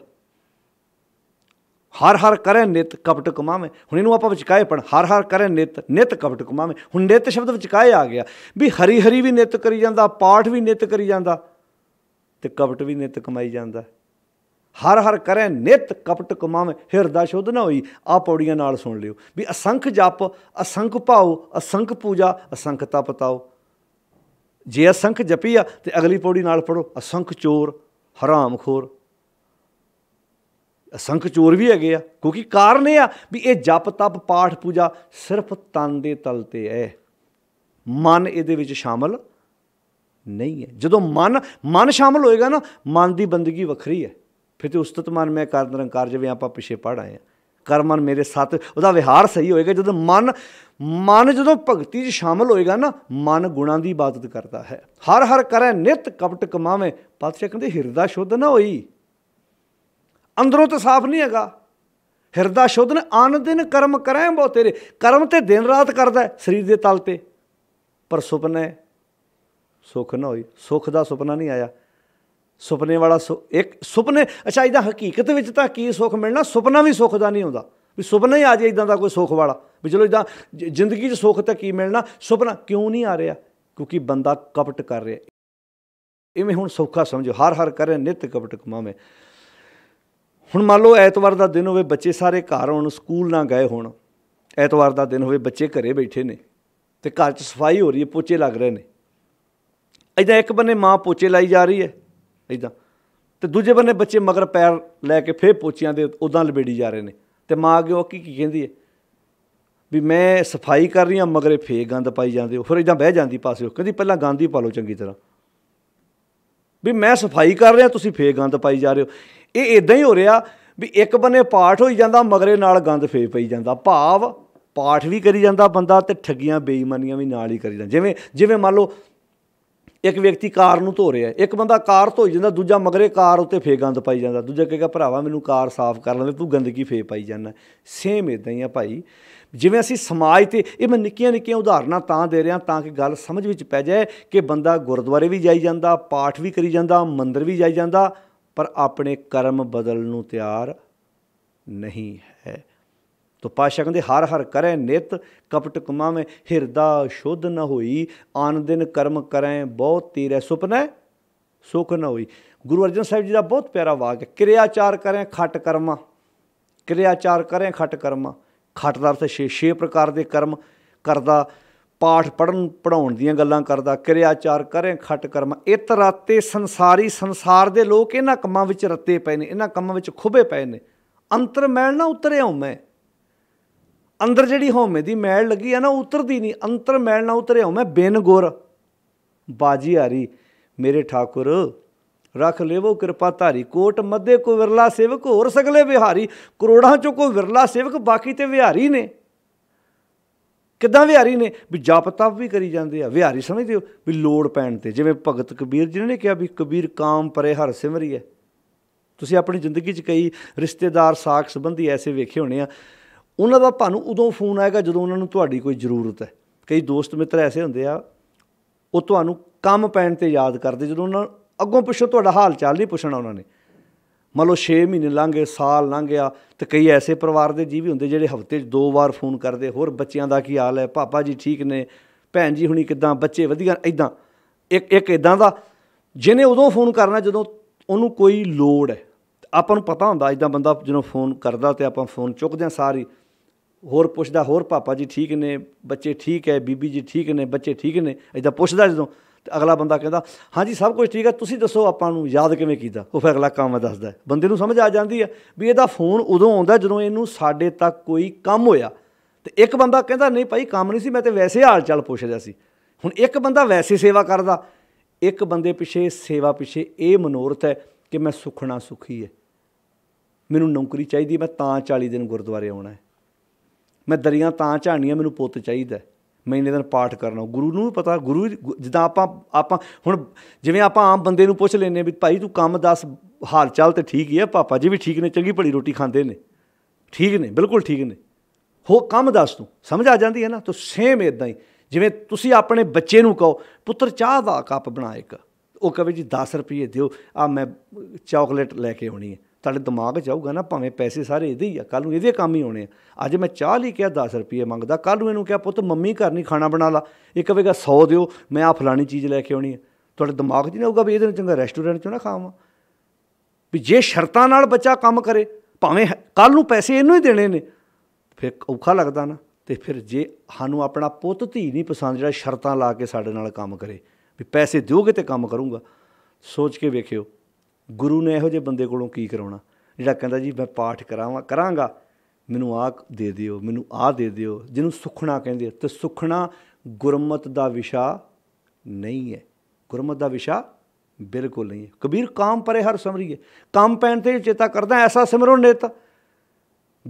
ਹਰ ਹਰ ਕਰੇ ਨਿਤ ਕਪਟ ਕਮਾਵੇ ਹੁਣ ਇਹਨੂੰ ਆਪਾਂ ਵਿਚਕਾਏ ਪੜ ਹਰ ਹਰ ਕਰੇ ਨਿਤ ਨਿਤ ਕਪਟ ਕਮਾਵੇ ਹੁਣ ਨਿਤ ਸ਼ਬਦ ਵਿਚਕਾਏ ਆ ਗਿਆ ਵੀ ਹਰੀ ਹਰੀ ਵੀ ਨਿਤ ਕਰੀ ਜਾਂਦਾ ਪਾਠ ਵੀ ਨਿਤ ਕਰੀ ਜਾਂਦਾ ਤੇ ਕਪਟ ਵੀ ਨਿਤ ਕਮਾਈ ਜਾਂਦਾ ਹਰ ਹਰ ਕਰੇ ਨਿਤ ਕਪਟ ਕਮਾਵੇ ਹਿਰਦਾ ਸ਼ੁੱਧ ਨਾ ਹੋਈ ਆ ਪੌੜੀਆਂ ਨਾਲ ਸੁਣ ਲਿਓ ਵੀ ਅਸੰਖ ਜਪ ਅਸੰਖ ਭਾਉ ਅਸੰਖ ਪੂਜਾ ਅਸੰਖ ਤਪ ਤਾਓ ਜੇ ਅਸੰਖ ਜਪੀਆ ਤੇ ਅਗਲੀ ਪੌੜੀ ਨਾਲ ਪੜੋ ਅਸੰਖ ਚੋਰ ਹਰਾਮਖੋਰ ਅਸੰਖ ਚੋਰ ਵੀ ਹੈਗੇ ਆ ਕਿਉਂਕਿ ਕਾਰਨ ਇਹ ਆ ਵੀ ਇਹ ਜਪ ਤਪ ਪਾਠ ਪੂਜਾ ਸਿਰਫ ਤਨ ਦੇ ਤਲ ਤੇ ਹੈ ਮਨ ਇਹਦੇ ਵਿੱਚ ਸ਼ਾਮਲ ਨਹੀਂ ਹੈ ਜਦੋਂ ਮਨ ਮਨ ਸ਼ਾਮਲ ਹੋਏਗਾ ਨਾ ਮਨ ਦੀ ਬੰਦਗੀ ਵੱਖਰੀ ਹੈ ਫਿਰ ਤੇ ਉਸਤਤ ਮਨ ਮੈਂ ਕਰਨ ਰੰਕਾਰ ਜਿਵੇਂ ਆਪਾਂ ਪਿਛੇ ਪੜ ਆਏ ਆ ਕਰਮਨ ਮੇਰੇ ਸਾਥ ਉਹਦਾ ਵਿਹਾਰ ਸਹੀ ਹੋਏਗਾ ਜਦੋਂ ਮਨ ਮਨ ਜਦੋਂ ਭਗਤੀ 'ਚ ਸ਼ਾਮਲ ਹੋਏਗਾ ਨਾ ਮਨ ਗੁਣਾਂ ਦੀ ਬਾਤ ਕਰਦਾ ਹੈ ਹਰ ਹਰ ਕਰੇ ਨਿਤ ਕਪਟ ਕਮਾਵੇ ਪਾਤਸ਼ਾਹ ਕਹਿੰਦੇ ਹਿਰਦਾ ਸ਼ੁੱਧ ਨਾ ਹੋਈ ਅੰਦਰੋਂ ਤਾਂ ਸਾਫ਼ ਨਹੀਂ ਹੈਗਾ ਹਿਰਦਾ ਸ਼ੁੱਧਨ ਆਨ ਦਿਨ ਕਰਮ ਕਰੈ ਬਹੁ ਤੇਰੇ ਕਰਮ ਤੇ ਦਿਨ ਰਾਤ ਕਰਦਾ ਸਰੀਰ ਦੇ ਤਲ ਤੇ ਪਰ ਸੁਪਨੇ ਸੁਖ ਨਾ ਹੋਈ ਸੁਖ ਦਾ ਸੁਪਨਾ ਨਹੀਂ ਆਇਆ ਸੁਪਨੇ ਵਾਲਾ ਇੱਕ ਸੁਪਨੇ ਅੱਛਾ ਇਹਦਾ ਹਕੀਕਤ ਵਿੱਚ ਤਾਂ ਕੀ ਸੁਖ ਮਿਲਣਾ ਸੁਪਨਾ ਵੀ ਸੁਖ ਦਾ ਨਹੀਂ ਹੁੰਦਾ ਵੀ ਸੁਪਨਾ ਹੀ ਆ ਜਾਏ ਇਦਾਂ ਦਾ ਕੋਈ ਸੁਖ ਵਾਲਾ ਵੀ ਚਲੋ ਇਦਾਂ ਜ਼ਿੰਦਗੀ 'ਚ ਸੁਖ ਤਾਂ ਕੀ ਮਿਲਣਾ ਸੁਪਨਾ ਕਿਉਂ ਨਹੀਂ ਆ ਰਿਹਾ ਕਿਉਂਕਿ ਬੰਦਾ ਕਪਟ ਕਰ ਰਿਹਾ ਇਵੇਂ ਹੁਣ ਸੌਖਾ ਸਮਝੋ ਹਰ ਹਰ ਕਰੇ ਨਿਤ ਕਪਟ ਕਮਾਵੇਂ ਹੁਣ ਮੰਨ ਲਓ ਐਤਵਾਰ ਦਾ ਦਿਨ ਹੋਵੇ ਬੱਚੇ ਸਾਰੇ ਘਰ ਹੋਣ ਸਕੂਲ ਨਾ ਗਏ ਹੋਣ ਐਤਵਾਰ ਦਾ ਦਿਨ ਹੋਵੇ ਬੱਚੇ ਘਰੇ ਬੈਠੇ ਨੇ ਤੇ ਘਰ 'ਚ ਸਫਾਈ ਹੋ ਰਹੀ ਹੈ ਪੋਚੇ ਲੱਗ ਰਹੇ ਨੇ ਇਦਾਂ ਇੱਕ ਬੰਨੇ ਮਾਂ ਪੋਚੇ ਲਾਈ ਜਾ ਰਹੀ ਹੈ ਇਦਾਂ ਤੇ ਦੂਜੇ ਬੰਨੇ ਬੱਚੇ ਮਗਰ ਪੈਰ ਲੈ ਕੇ ਫੇਰ ਪੋਚਿਆਂ ਦੇ ਉਦਾਂ ਲਬੇੜੀ ਜਾ ਰਹੇ ਨੇ ਤੇ ਮਾਂ ਅੱਗੇ ਉਹ ਕੀ ਕੀ ਕਹਿੰਦੀ ਹੈ ਵੀ ਮੈਂ ਸਫਾਈ ਕਰ ਰਹੀ ਹਾਂ ਮਗਰੇ ਫੇਰ ਗੰਦ ਪਾਈ ਜਾਂਦੇ ਹੋ ਫਿਰ ਇਦਾਂ ਬਹਿ ਜਾਂਦੀ ਪਾਸੇ ਉਹ ਕਹਿੰਦੀ ਪਹਿਲਾਂ ਗੰਦ ਹੀ ਪਾ ਲਓ ਚੰਗੀ ਤਰ੍ਹਾਂ ਵੀ ਮੈਂ ਸਫਾਈ ਕਰ ਰਿਹਾ ਤੁਸੀਂ ਫੇਰ ਗੰਦ ਪਾਈ ਜਾ ਰਹੇ ਹੋ ਇਹ ਇਦਾਂ ਹੀ ਹੋ ਰਿਹਾ ਵੀ ਇੱਕ ਬੰਨੇ ਪਾਠ ਹੋਈ ਜਾਂਦਾ ਮਗਰੇ ਨਾਲ ਗੰਦ ਫੇ ਪਈ ਜਾਂਦਾ ਭਾਵ ਪਾਠ ਵੀ ਕਰੀ ਜਾਂਦਾ ਬੰਦਾ ਤੇ ਠੱਗੀਆਂ ਬੇਈਮਾਨੀਆਂ ਵੀ ਨਾਲ ਹੀ ਕਰੀ ਜਾਂਦਾ ਜਿਵੇਂ ਜਿਵੇਂ ਮੰਨ ਲਓ ਇੱਕ ਵਿਅਕਤੀ ਕਾਰ ਨੂੰ ਧੋ ਰਿਹਾ ਇੱਕ ਬੰਦਾ ਕਾਰ ਧੋਈ ਜਾਂਦਾ ਦੂਜਾ ਮਗਰੇ ਕਾਰ ਉੱਤੇ ਫੇ ਗੰਦ ਪਾਈ ਜਾਂਦਾ ਦੂਜਾ ਕਹੇਗਾ ਭਰਾਵਾ ਮੈਨੂੰ ਕਾਰ ਸਾਫ਼ ਕਰ ਲੈ ਤੂੰ ਗੰਦਗੀ ਫੇ ਪਾਈ ਜਾਂਦਾ ਸੇਮ ਇਦਾਂ ਹੀ ਆ ਭਾਈ ਜਿਵੇਂ ਅਸੀਂ ਸਮਾਜ ਤੇ ਇਹ ਮੈਂ ਨਿੱਕੀਆਂ ਨਿੱਕੀਆਂ ਉਦਾਹਰਨਾਂ ਤਾਂ ਦੇ ਰਿਹਾ ਤਾਂ ਕਿ ਗੱਲ ਸਮਝ ਵਿੱਚ ਪੈ ਜਾਏ ਕਿ ਬੰਦਾ ਗੁਰਦੁਆਰੇ ਵੀ ਜਾਈ ਜਾਂਦਾ ਪਾਠ ਵੀ ਕਰੀ ਜਾਂਦਾ ਮੰਦਿਰ ਵੀ ਜਾਈ ਜਾਂਦਾ ਪਰ ਆਪਣੇ ਕਰਮ ਬਦਲ ਨੂੰ ਤਿਆਰ ਨਹੀਂ ਹੈ ਤੋ ਪਾਸ਼ਾ ਕਹਿੰਦੇ ਹਰ ਹਰ ਕਰੇ ਨਿਤ ਕਪਟ ਕਮਾਵੇਂ ਹਿਰਦਾ ਸ਼ੁੱਧ ਨ ਹੋਈ ਆਨ ਦਿਨ ਕਰਮ ਕਰੇ ਬਹੁਤ ਤੀਰੇ ਸੁਪਨੇ ਸੁਖ ਨ ਹੋਈ ਗੁਰੂ ਅਰਜਨ ਸਾਹਿਬ ਜੀ ਦਾ ਬਹੁਤ ਪਿਆਰਾ ਵਾਕ ਹੈ ਕਿਰਿਆਚਾਰ ਕਰੇ ਖਟ ਕਰਮਾ ਕਿਰਿਆਚਾਰ ਕਰੇ ਖਟ ਕਰਮਾ ਖਟ ਦਾ ਅਰਥ ਛੇ ਛੇ ਪ੍ਰਕਾਰ ਦੇ ਕਰਮ ਕਰਦਾ ਪਾਠ ਪੜਨ ਪੜਾਉਣ ਦੀਆਂ ਗੱਲਾਂ ਕਰਦਾ ਕਿਰਿਆਚਾਰ ਕਰੇ ਖਟ ਕਰਮ ਇਤ ਰਾਤੇ ਸੰਸਾਰੀ ਸੰਸਾਰ ਦੇ ਲੋਕ ਇਹਨਾਂ ਕੰਮਾਂ ਵਿੱਚ ਰੱਤੇ ਪਏ ਨੇ ਇਹਨਾਂ ਕੰਮਾਂ ਵਿੱਚ ਖੁਬੇ ਪਏ ਨੇ ਅੰਤਰ ਮੈਲ ਨਾ ਉਤਰੇ ਮੈਂ ਅੰਦਰ ਜਿਹੜੀ ਹਉਮੈ ਦੀ ਮੈਲ ਲੱਗੀ ਆ ਨਾ ਉਤਰਦੀ ਨਹੀਂ ਅੰਤਰ ਮੈਲ ਨਾ ਉਤਰੇ ਮੈਂ ਬਿਨ ਗੁਰ ਬਾਜੀ ਹਾਰੀ ਮੇਰੇ ਠਾਕੁਰ ਰੱਖ ਲੇਵੋ ਕਿਰਪਾ ਧਾਰੀ ਕੋਟ ਮੱਦੇ ਕੋ ਵਿਰਲਾ ਸੇਵਕ ਹੋਰ ਸਗਲੇ ਵਿਹਾਰੀ ਕਰੋੜਾਂ ਚੋਂ ਕੋ ਵਿਰਲਾ ਸੇਵਕ ਬਾਕੀ ਤੇ ਵਿਹਾਰੀ ਨੇ ਕਿਦਾਂ ਵਿਹਾਰੀ ਨੇ ਵੀ ਜਪਤਾਪ ਵੀ ਕਰੀ ਜਾਂਦੇ ਆ ਵਿਹਾਰੀ ਸਮਝਦੇ ਹੋ ਵੀ ਲੋੜ ਪੈਣ ਤੇ ਜਿਵੇਂ ਭਗਤ ਕਬੀਰ ਜਿਨ੍ਹਾਂ ਨੇ ਕਿਹਾ ਵੀ ਕਬੀਰ ਕਾਮ ਪਰੇ ਹਰ ਸਿਮਰੀ ਹੈ ਤੁਸੀਂ ਆਪਣੀ ਜ਼ਿੰਦਗੀ 'ਚ ਕਈ ਰਿਸ਼ਤੇਦਾਰ ਸਾਖ ਸੰਬੰਧੀ ਐਸੇ ਵੇਖੇ ਹੋਣੇ ਆ ਉਹਨਾਂ ਦਾ ਤੁਹਾਨੂੰ ਉਦੋਂ ਫੋਨ ਆਏਗਾ ਜਦੋਂ ਉਹਨਾਂ ਨੂੰ ਤੁਹਾਡੀ ਕੋਈ ਜ਼ਰੂਰਤ ਹੈ ਕਈ ਦੋਸਤ ਮਿੱਤਰ ਐਸੇ ਹੁੰਦੇ ਆ ਉਹ ਤੁਹਾਨੂੰ ਕੰਮ ਪੈਣ ਤੇ ਯਾਦ ਕਰਦੇ ਜਦੋਂ ਉਹਨਾਂ ਅੱਗੋਂ ਪਿੱਛੋਂ ਤੁਹਾਡਾ ਹਾਲ ਚਾਲ ਨਹੀਂ ਪੁੱਛਣਾ ਉਹਨਾਂ ਨੇ ਮੰਨ ਲਓ 6 ਮਹੀਨੇ ਲੰਘ ਗਏ ਸਾਲ ਲੰਘ ਗਿਆ ਤੇ ਕਈ ਐਸੇ ਪਰਿਵਾਰ ਦੇ ਜੀ ਵੀ ਹੁੰਦੇ ਜਿਹੜੇ ਹਫਤੇ 'ਚ ਦੋ ਵਾਰ ਫੋਨ ਕਰਦੇ ਹੋਰ ਬੱਚਿਆਂ ਦਾ ਕੀ ਹਾਲ ਹੈ ਪਾਪਾ ਜੀ ਠੀਕ ਨੇ ਭੈਣ ਜੀ ਹੁਣੀ ਕਿਦਾਂ ਬੱਚੇ ਵਧੀਆ ਐਦਾਂ ਇੱਕ ਇੱਕ ਐਦਾਂ ਦਾ ਜਿਹਨੇ ਉਦੋਂ ਫੋਨ ਕਰਨਾ ਜਦੋਂ ਉਹਨੂੰ ਕੋਈ ਲੋੜ ਹੈ ਆਪਾਂ ਨੂੰ ਪਤਾ ਹੁੰਦਾ ਐਦਾਂ ਬੰਦਾ ਜਦੋਂ ਫੋਨ ਕਰਦਾ ਤੇ ਆਪਾਂ ਫੋਨ ਚੁੱਕਦੇ ਆ ਸਾਰੀ ਹੋਰ ਪੁੱਛਦਾ ਹੋਰ ਪਾਪਾ ਜੀ ਠੀਕ ਨੇ ਬੱਚੇ ਠੀਕ ਹੈ ਬੀਬੀ ਜੀ ਠੀਕ ਨੇ ਬੱਚੇ ਠੀਕ ਨੇ ਐਦਾਂ ਪੁੱਛਦਾ ਜਦੋਂ ਅਗਲਾ ਬੰਦਾ ਕਹਿੰਦਾ ਹਾਂਜੀ ਸਭ ਕੁਝ ਠੀਕ ਹੈ ਤੁਸੀਂ ਦੱਸੋ ਆਪਾਂ ਨੂੰ ਯਾਦ ਕਿਵੇਂ ਕੀਤਾ ਉਹ ਫਿਰ ਅਗਲਾ ਕੰਮ ਦੱਸਦਾ ਬੰਦੇ ਨੂੰ ਸਮਝ ਆ ਜਾਂਦੀ ਹੈ ਵੀ ਇਹਦਾ ਫੋਨ ਉਦੋਂ ਆਉਂਦਾ ਜਦੋਂ ਇਹਨੂੰ ਸਾਡੇ ਤੱਕ ਕੋਈ ਕੰਮ ਹੋਇਆ ਤੇ ਇੱਕ ਬੰਦਾ ਕਹਿੰਦਾ ਨਹੀਂ ਭਾਈ ਕੰਮ ਨਹੀਂ ਸੀ ਮੈਂ ਤੇ ਵੈਸੇ ਹਾਲ ਚਾਲ ਪੁੱਛ ਰਿਹਾ ਸੀ ਹੁਣ ਇੱਕ ਬੰਦਾ ਵੈਸੇ ਸੇਵਾ ਕਰਦਾ ਇੱਕ ਬੰਦੇ ਪਿੱਛੇ ਸੇਵਾ ਪਿੱਛੇ ਇਹ ਮਨੋਰਥ ਹੈ ਕਿ ਮੈਂ ਸੁਖਣਾ ਸੁਖੀ ਹੈ ਮੈਨੂੰ ਨੌਕਰੀ ਚਾਹੀਦੀ ਮੈਂ ਤਾਂ 40 ਦਿਨ ਗੁਰਦੁਆਰੇ ਆਉਣਾ ਹੈ ਮੈਂ ਦਰੀਆਂ ਤਾਂ ਝਾਣੀਆਂ ਮੈਨੂੰ ਪੁੱਤ ਚਾਹੀਦਾ ਮੈਂ ਇਹਨੇ ਦਿਨ ਪਾਠ ਕਰਨਾ ਗੁਰੂ ਨੂੰ ਵੀ ਪਤਾ ਗੁਰੂ ਜਿੱਦਾਂ ਆਪਾਂ ਆਪਾਂ ਹੁਣ ਜਿਵੇਂ ਆਪਾਂ ਆਮ ਬੰਦੇ ਨੂੰ ਪੁੱਛ ਲੈਨੇ ਵੀ ਭਾਈ ਤੂੰ ਕੰਮ ਦੱਸ ਹਾਲ ਚਾਲ ਤੇ ਠੀਕ ਹੀ ਹੈ ਪਾਪਾ ਜੀ ਵੀ ਠੀਕ ਨੇ ਚੰਗੀ ਭਲੀ ਰੋਟੀ ਖਾਂਦੇ ਨੇ ਠੀਕ ਨੇ ਬਿਲਕੁਲ ਠੀਕ ਨੇ ਹੋ ਕੰਮ ਦੱਸ ਤੂੰ ਸਮਝ ਆ ਜਾਂਦੀ ਹੈ ਨਾ ਤੂੰ ਸੇਮ ਇਦਾਂ ਹੀ ਜਿਵੇਂ ਤੁਸੀਂ ਆਪਣੇ ਬੱਚੇ ਨੂੰ ਕਹੋ ਪੁੱਤਰ ਚਾਹ ਦਾ ਕੱਪ ਬਣਾ ਇੱਕ ਉਹ ਕਹੇ ਜੀ 10 ਰੁਪਏ ਦਿਓ ਆ ਮੈਂ ਚਾਕਲੇਟ ਲੈ ਕੇ ਆਉਣੀ ਹੈ ਤੁਹਾਡੇ ਦਿਮਾਗ 'ਚ ਆਊਗਾ ਨਾ ਭਾਵੇਂ ਪੈਸੇ ਸਾਰੇ ਇਹਦੇ ਹੀ ਆ ਕੱਲ ਨੂੰ ਇਹਦੇ ਕੰਮ ਹੀ ਹੋਣੇ ਆ ਅੱਜ ਮੈਂ ਚਾਹ ਲਈ ਕਿਹਾ 10 ਰੁਪਏ ਮੰਗਦਾ ਕੱਲ ਨੂੰ ਇਹਨੂੰ ਕਿਹਾ ਪੁੱਤ ਮੰਮੀ ਘਰ ਨਹੀਂ ਖਾਣਾ ਬਣਾ ਲਾ ਇਹ ਕਹੇਗਾ 100 ਦਿਓ ਮੈਂ ਆ ਫਲਾਣੀ ਚੀਜ਼ ਲੈ ਕੇ ਆਉਣੀ ਆ ਤੁਹਾਡੇ ਦਿਮਾਗ 'ਚ ਨਹੀਂ ਆਊਗਾ ਵੀ ਇਹਦੇ ਨਾਲ ਚੰਗਾ ਰੈਸਟੋਰੈਂਟ 'ਚੋਂ ਨਾ ਖਾਵਾਂ ਵੀ ਜੇ ਸ਼ਰਤਾਂ ਨਾਲ ਬੱਚਾ ਕੰਮ ਕਰੇ ਭਾਵੇਂ ਕੱਲ ਨੂੰ ਪੈਸੇ ਇਹਨੂੰ ਹੀ ਦੇਣੇ ਨੇ ਫਿਰ ਔਖਾ ਲੱਗਦਾ ਨਾ ਤੇ ਫਿਰ ਜੇ ਸਾਨੂੰ ਆਪਣਾ ਪੁੱਤ ਧੀ ਨਹੀਂ ਪਸੰਦ ਜਿਹੜਾ ਸ਼ਰਤਾਂ ਲਾ ਕੇ ਸਾਡੇ ਨਾਲ ਕੰਮ ਕਰੇ ਵੀ ਪੈਸੇ ਦਿਓਗੇ ਤੇ ਕੰਮ ਕਰੂੰਗਾ ਸੋਚ ਕੇ ਵੇਖਿਓ ਗੁਰੂ ਨੇ ਇਹੋ ਜਿਹੇ ਬੰਦੇ ਕੋਲੋਂ ਕੀ ਕਰਾਉਣਾ ਜਿਹੜਾ ਕਹਿੰਦਾ ਜੀ ਮੈਂ ਪਾਠ ਕਰਾਵਾਂ ਕਰਾਂਗਾ ਮੈਨੂੰ ਆ ਦੇ ਦਿਓ ਮੈਨੂੰ ਆਹ ਦੇ ਦਿਓ ਜਿਹਨੂੰ ਸੁਖਣਾ ਕਹਿੰਦੇ ਤੇ ਸੁਖਣਾ ਗੁਰਮਤ ਦਾ ਵਿਸ਼ਾ ਨਹੀਂ ਹੈ ਗੁਰਮਤ ਦਾ ਵਿਸ਼ਾ ਬਿਲਕੁਲ ਨਹੀਂ ਹੈ ਕਬੀਰ ਕਾਮ ਪਰੇ ਹਰ ਸਮਰੀਏ ਕਾਮ ਪੈਣ ਤੇ ਚੇਤਾ ਕਰਦਾ ਐਸਾ ਸਿਮਰੋ ਨੇਤ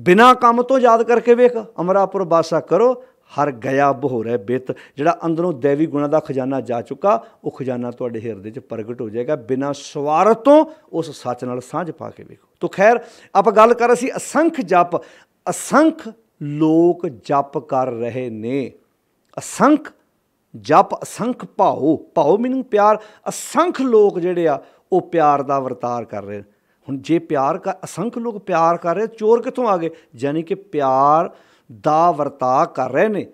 ਬਿਨਾ ਕੰਮ ਤੋਂ ਯਾਦ ਕਰਕੇ ਵੇਖ ਅਮਰਾਪੁਰ ਬਾਸਾ ਕਰੋ ਹਰ ਗਿਆ ਬਹੋਰੇ ਬਿਤ ਜਿਹੜਾ ਅੰਦਰੋਂ ਦੇਵੀ ਗੁਣਾ ਦਾ ਖਜ਼ਾਨਾ ਜਾ ਚੁੱਕਾ ਉਹ ਖਜ਼ਾਨਾ ਤੁਹਾਡੇ ਹਿਰਦੇ 'ਚ ਪ੍ਰਗਟ ਹੋ ਜਾਏਗਾ ਬਿਨਾਂ ਸਵਾਰਤ ਤੋਂ ਉਸ ਸੱਚ ਨਾਲ ਸਾਂਝ ਪਾ ਕੇ ਵੇਖੋ ਤੋਂ ਖੈਰ ਆਪਾਂ ਗੱਲ ਕਰ ਰਹੇ ਸੀ ਅਸੰਖ ਜਪ ਅਸੰਖ ਲੋਕ ਜਪ ਕਰ ਰਹੇ ਨੇ ਅਸੰਖ ਜਪ ਅਸੰਖ ਭਾਉ ਭਾਉ ਮੀਨਿੰਗ ਪਿਆਰ ਅਸੰਖ ਲੋਕ ਜਿਹੜੇ ਆ ਉਹ ਪਿਆਰ ਦਾ ਵਰਤਾਰ ਕਰ ਰਹੇ ਹੁਣ ਜੇ ਪਿਆਰ ਕਰ ਅਸੰਖ ਲੋਕ ਪਿਆਰ ਕਰ ਰਹੇ ਚੋਰ ਕਿੱਥੋਂ ਆ ਗਏ ਯਾਨੀ ਕਿ ਪਿਆਰ ਦਾ ਵਰਤਾ ਕਰ ਰਹੇ ਨੇ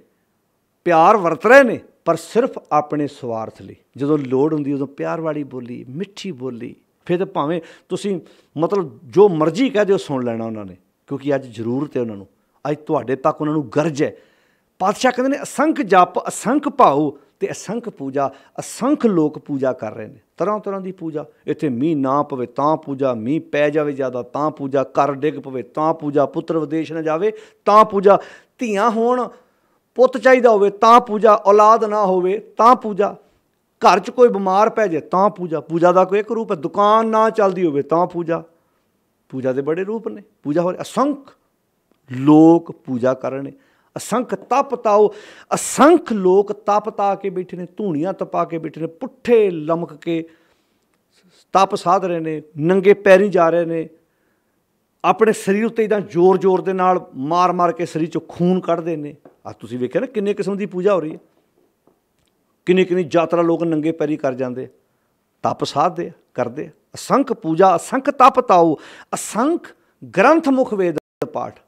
ਪਿਆਰ ਵਰਤ ਰਹੇ ਨੇ ਪਰ ਸਿਰਫ ਆਪਣੇ ਸਵਾਰਥ ਲਈ ਜਦੋਂ ਲੋੜ ਹੁੰਦੀ ਉਦੋਂ ਪਿਆਰ ਵਾਲੀ ਬੋਲੀ ਮਿੱਠੀ ਬੋਲੀ ਫਿਰ ਤਾਂ ਭਾਵੇਂ ਤੁਸੀਂ ਮਤਲਬ ਜੋ ਮਰਜ਼ੀ ਕਹਿ ਦਿਓ ਸੁਣ ਲੈਣਾ ਉਹਨਾਂ ਨੇ ਕਿਉਂਕਿ ਅੱਜ ਜ਼ਰੂਰਤ ਹੈ ਉਹਨਾਂ ਨੂੰ ਅੱਜ ਤੁਹਾਡੇ ਤੱਕ ਉਹਨਾਂ ਨੂੰ ਗਰਜ ਹੈ ਪਾਤਸ਼ਾਹ ਕਹਿੰਦੇ ਨੇ ਅਸੰਖ ਜਪ ਅਸੰਖ ਭਾਉ ਤੇ ਅਸੰਖ ਪੂਜਾ ਅਸੰਖ ਲੋਕ ਪੂਜਾ ਕਰ ਰਹੇ ਨੇ ਤਰ੍ਹਾਂ ਤਰ੍ਹਾਂ ਦੀ ਪੂਜਾ ਇੱਥੇ ਮੀਂਹ ਨਾ ਪਵੇ ਤਾਂ ਪੂਜਾ ਮੀਂਹ ਪੈ ਜਾਵੇ ਜ਼ਿਆਦਾ ਤਾਂ ਪੂਜਾ ਕਰ ਡਿੱਗ ਪਵੇ ਤਾਂ ਪੂਜਾ ਪੁੱਤਰ ਵਿਦੇਸ਼ ਨਾ ਜਾਵੇ ਤਾਂ ਪੂਜਾ ਧੀਆਂ ਹੋਣ ਪੁੱਤ ਚਾਹੀਦਾ ਹੋਵੇ ਤਾਂ ਪੂਜਾ ਔਲਾਦ ਨਾ ਹੋਵੇ ਤਾਂ ਪੂਜਾ ਘਰ 'ਚ ਕੋਈ ਬਿਮਾਰ ਪੈ ਜਾਏ ਤਾਂ ਪੂਜਾ ਪੂਜਾ ਦਾ ਕੋਈ ਇੱਕ ਰੂਪ ਹੈ ਦੁਕਾਨ ਨਾ ਚੱਲਦੀ ਹੋਵੇ ਤਾਂ ਪੂਜਾ ਪੂਜਾ ਦੇ ਬੜੇ ਰੂਪ ਨੇ ਪੂਜਾ ਹੋਰ ਅਸੰਖ ਲੋਕ ਪੂਜਾ ਕਰਨੇ ਅਸੰਖ ਤਪ ਤਾਉ ਅਸੰਖ ਲੋਕ ਤਪ ਤਾ ਕੇ ਬੈਠੇ ਨੇ ਧੂਣੀਆਂ ਤਪਾ ਕੇ ਬੈਠੇ ਨੇ ਪੁੱਠੇ ਲਮਕ ਕੇ ਤਪ ਸਾਧ ਰਹੇ ਨੇ ਨੰਗੇ ਪੈਰੀ ਜਾ ਰਹੇ ਨੇ ਆਪਣੇ ਸਰੀਰ ਉੱਤੇ ਇਦਾਂ ਜ਼ੋਰ-ਜ਼ੋਰ ਦੇ ਨਾਲ ਮਾਰ-ਮਾਰ ਕੇ ਸਰੀਰ ਚੋਂ ਖੂਨ ਕੱਢਦੇ ਨੇ ਆ ਤੁਸੀਂ ਵੇਖਿਆ ਨਾ ਕਿੰਨੇ ਕਿਸਮ ਦੀ ਪੂਜਾ ਹੋ ਰਹੀ ਹੈ ਕਿੰਨੇ-ਕਿੰਨੇ ਯਾਤਰਾ ਲੋਕ ਨੰਗੇ ਪੈਰੀ ਕਰ ਜਾਂਦੇ ਤਪ ਸਾਧਦੇ ਕਰਦੇ ਅਸੰਖ ਪੂਜਾ ਅਸੰਖ ਤਪ ਤਾਉ ਅਸੰਖ ਗ੍ਰੰਥ ਮੁਖ ਵੇਦ ਪਾਠ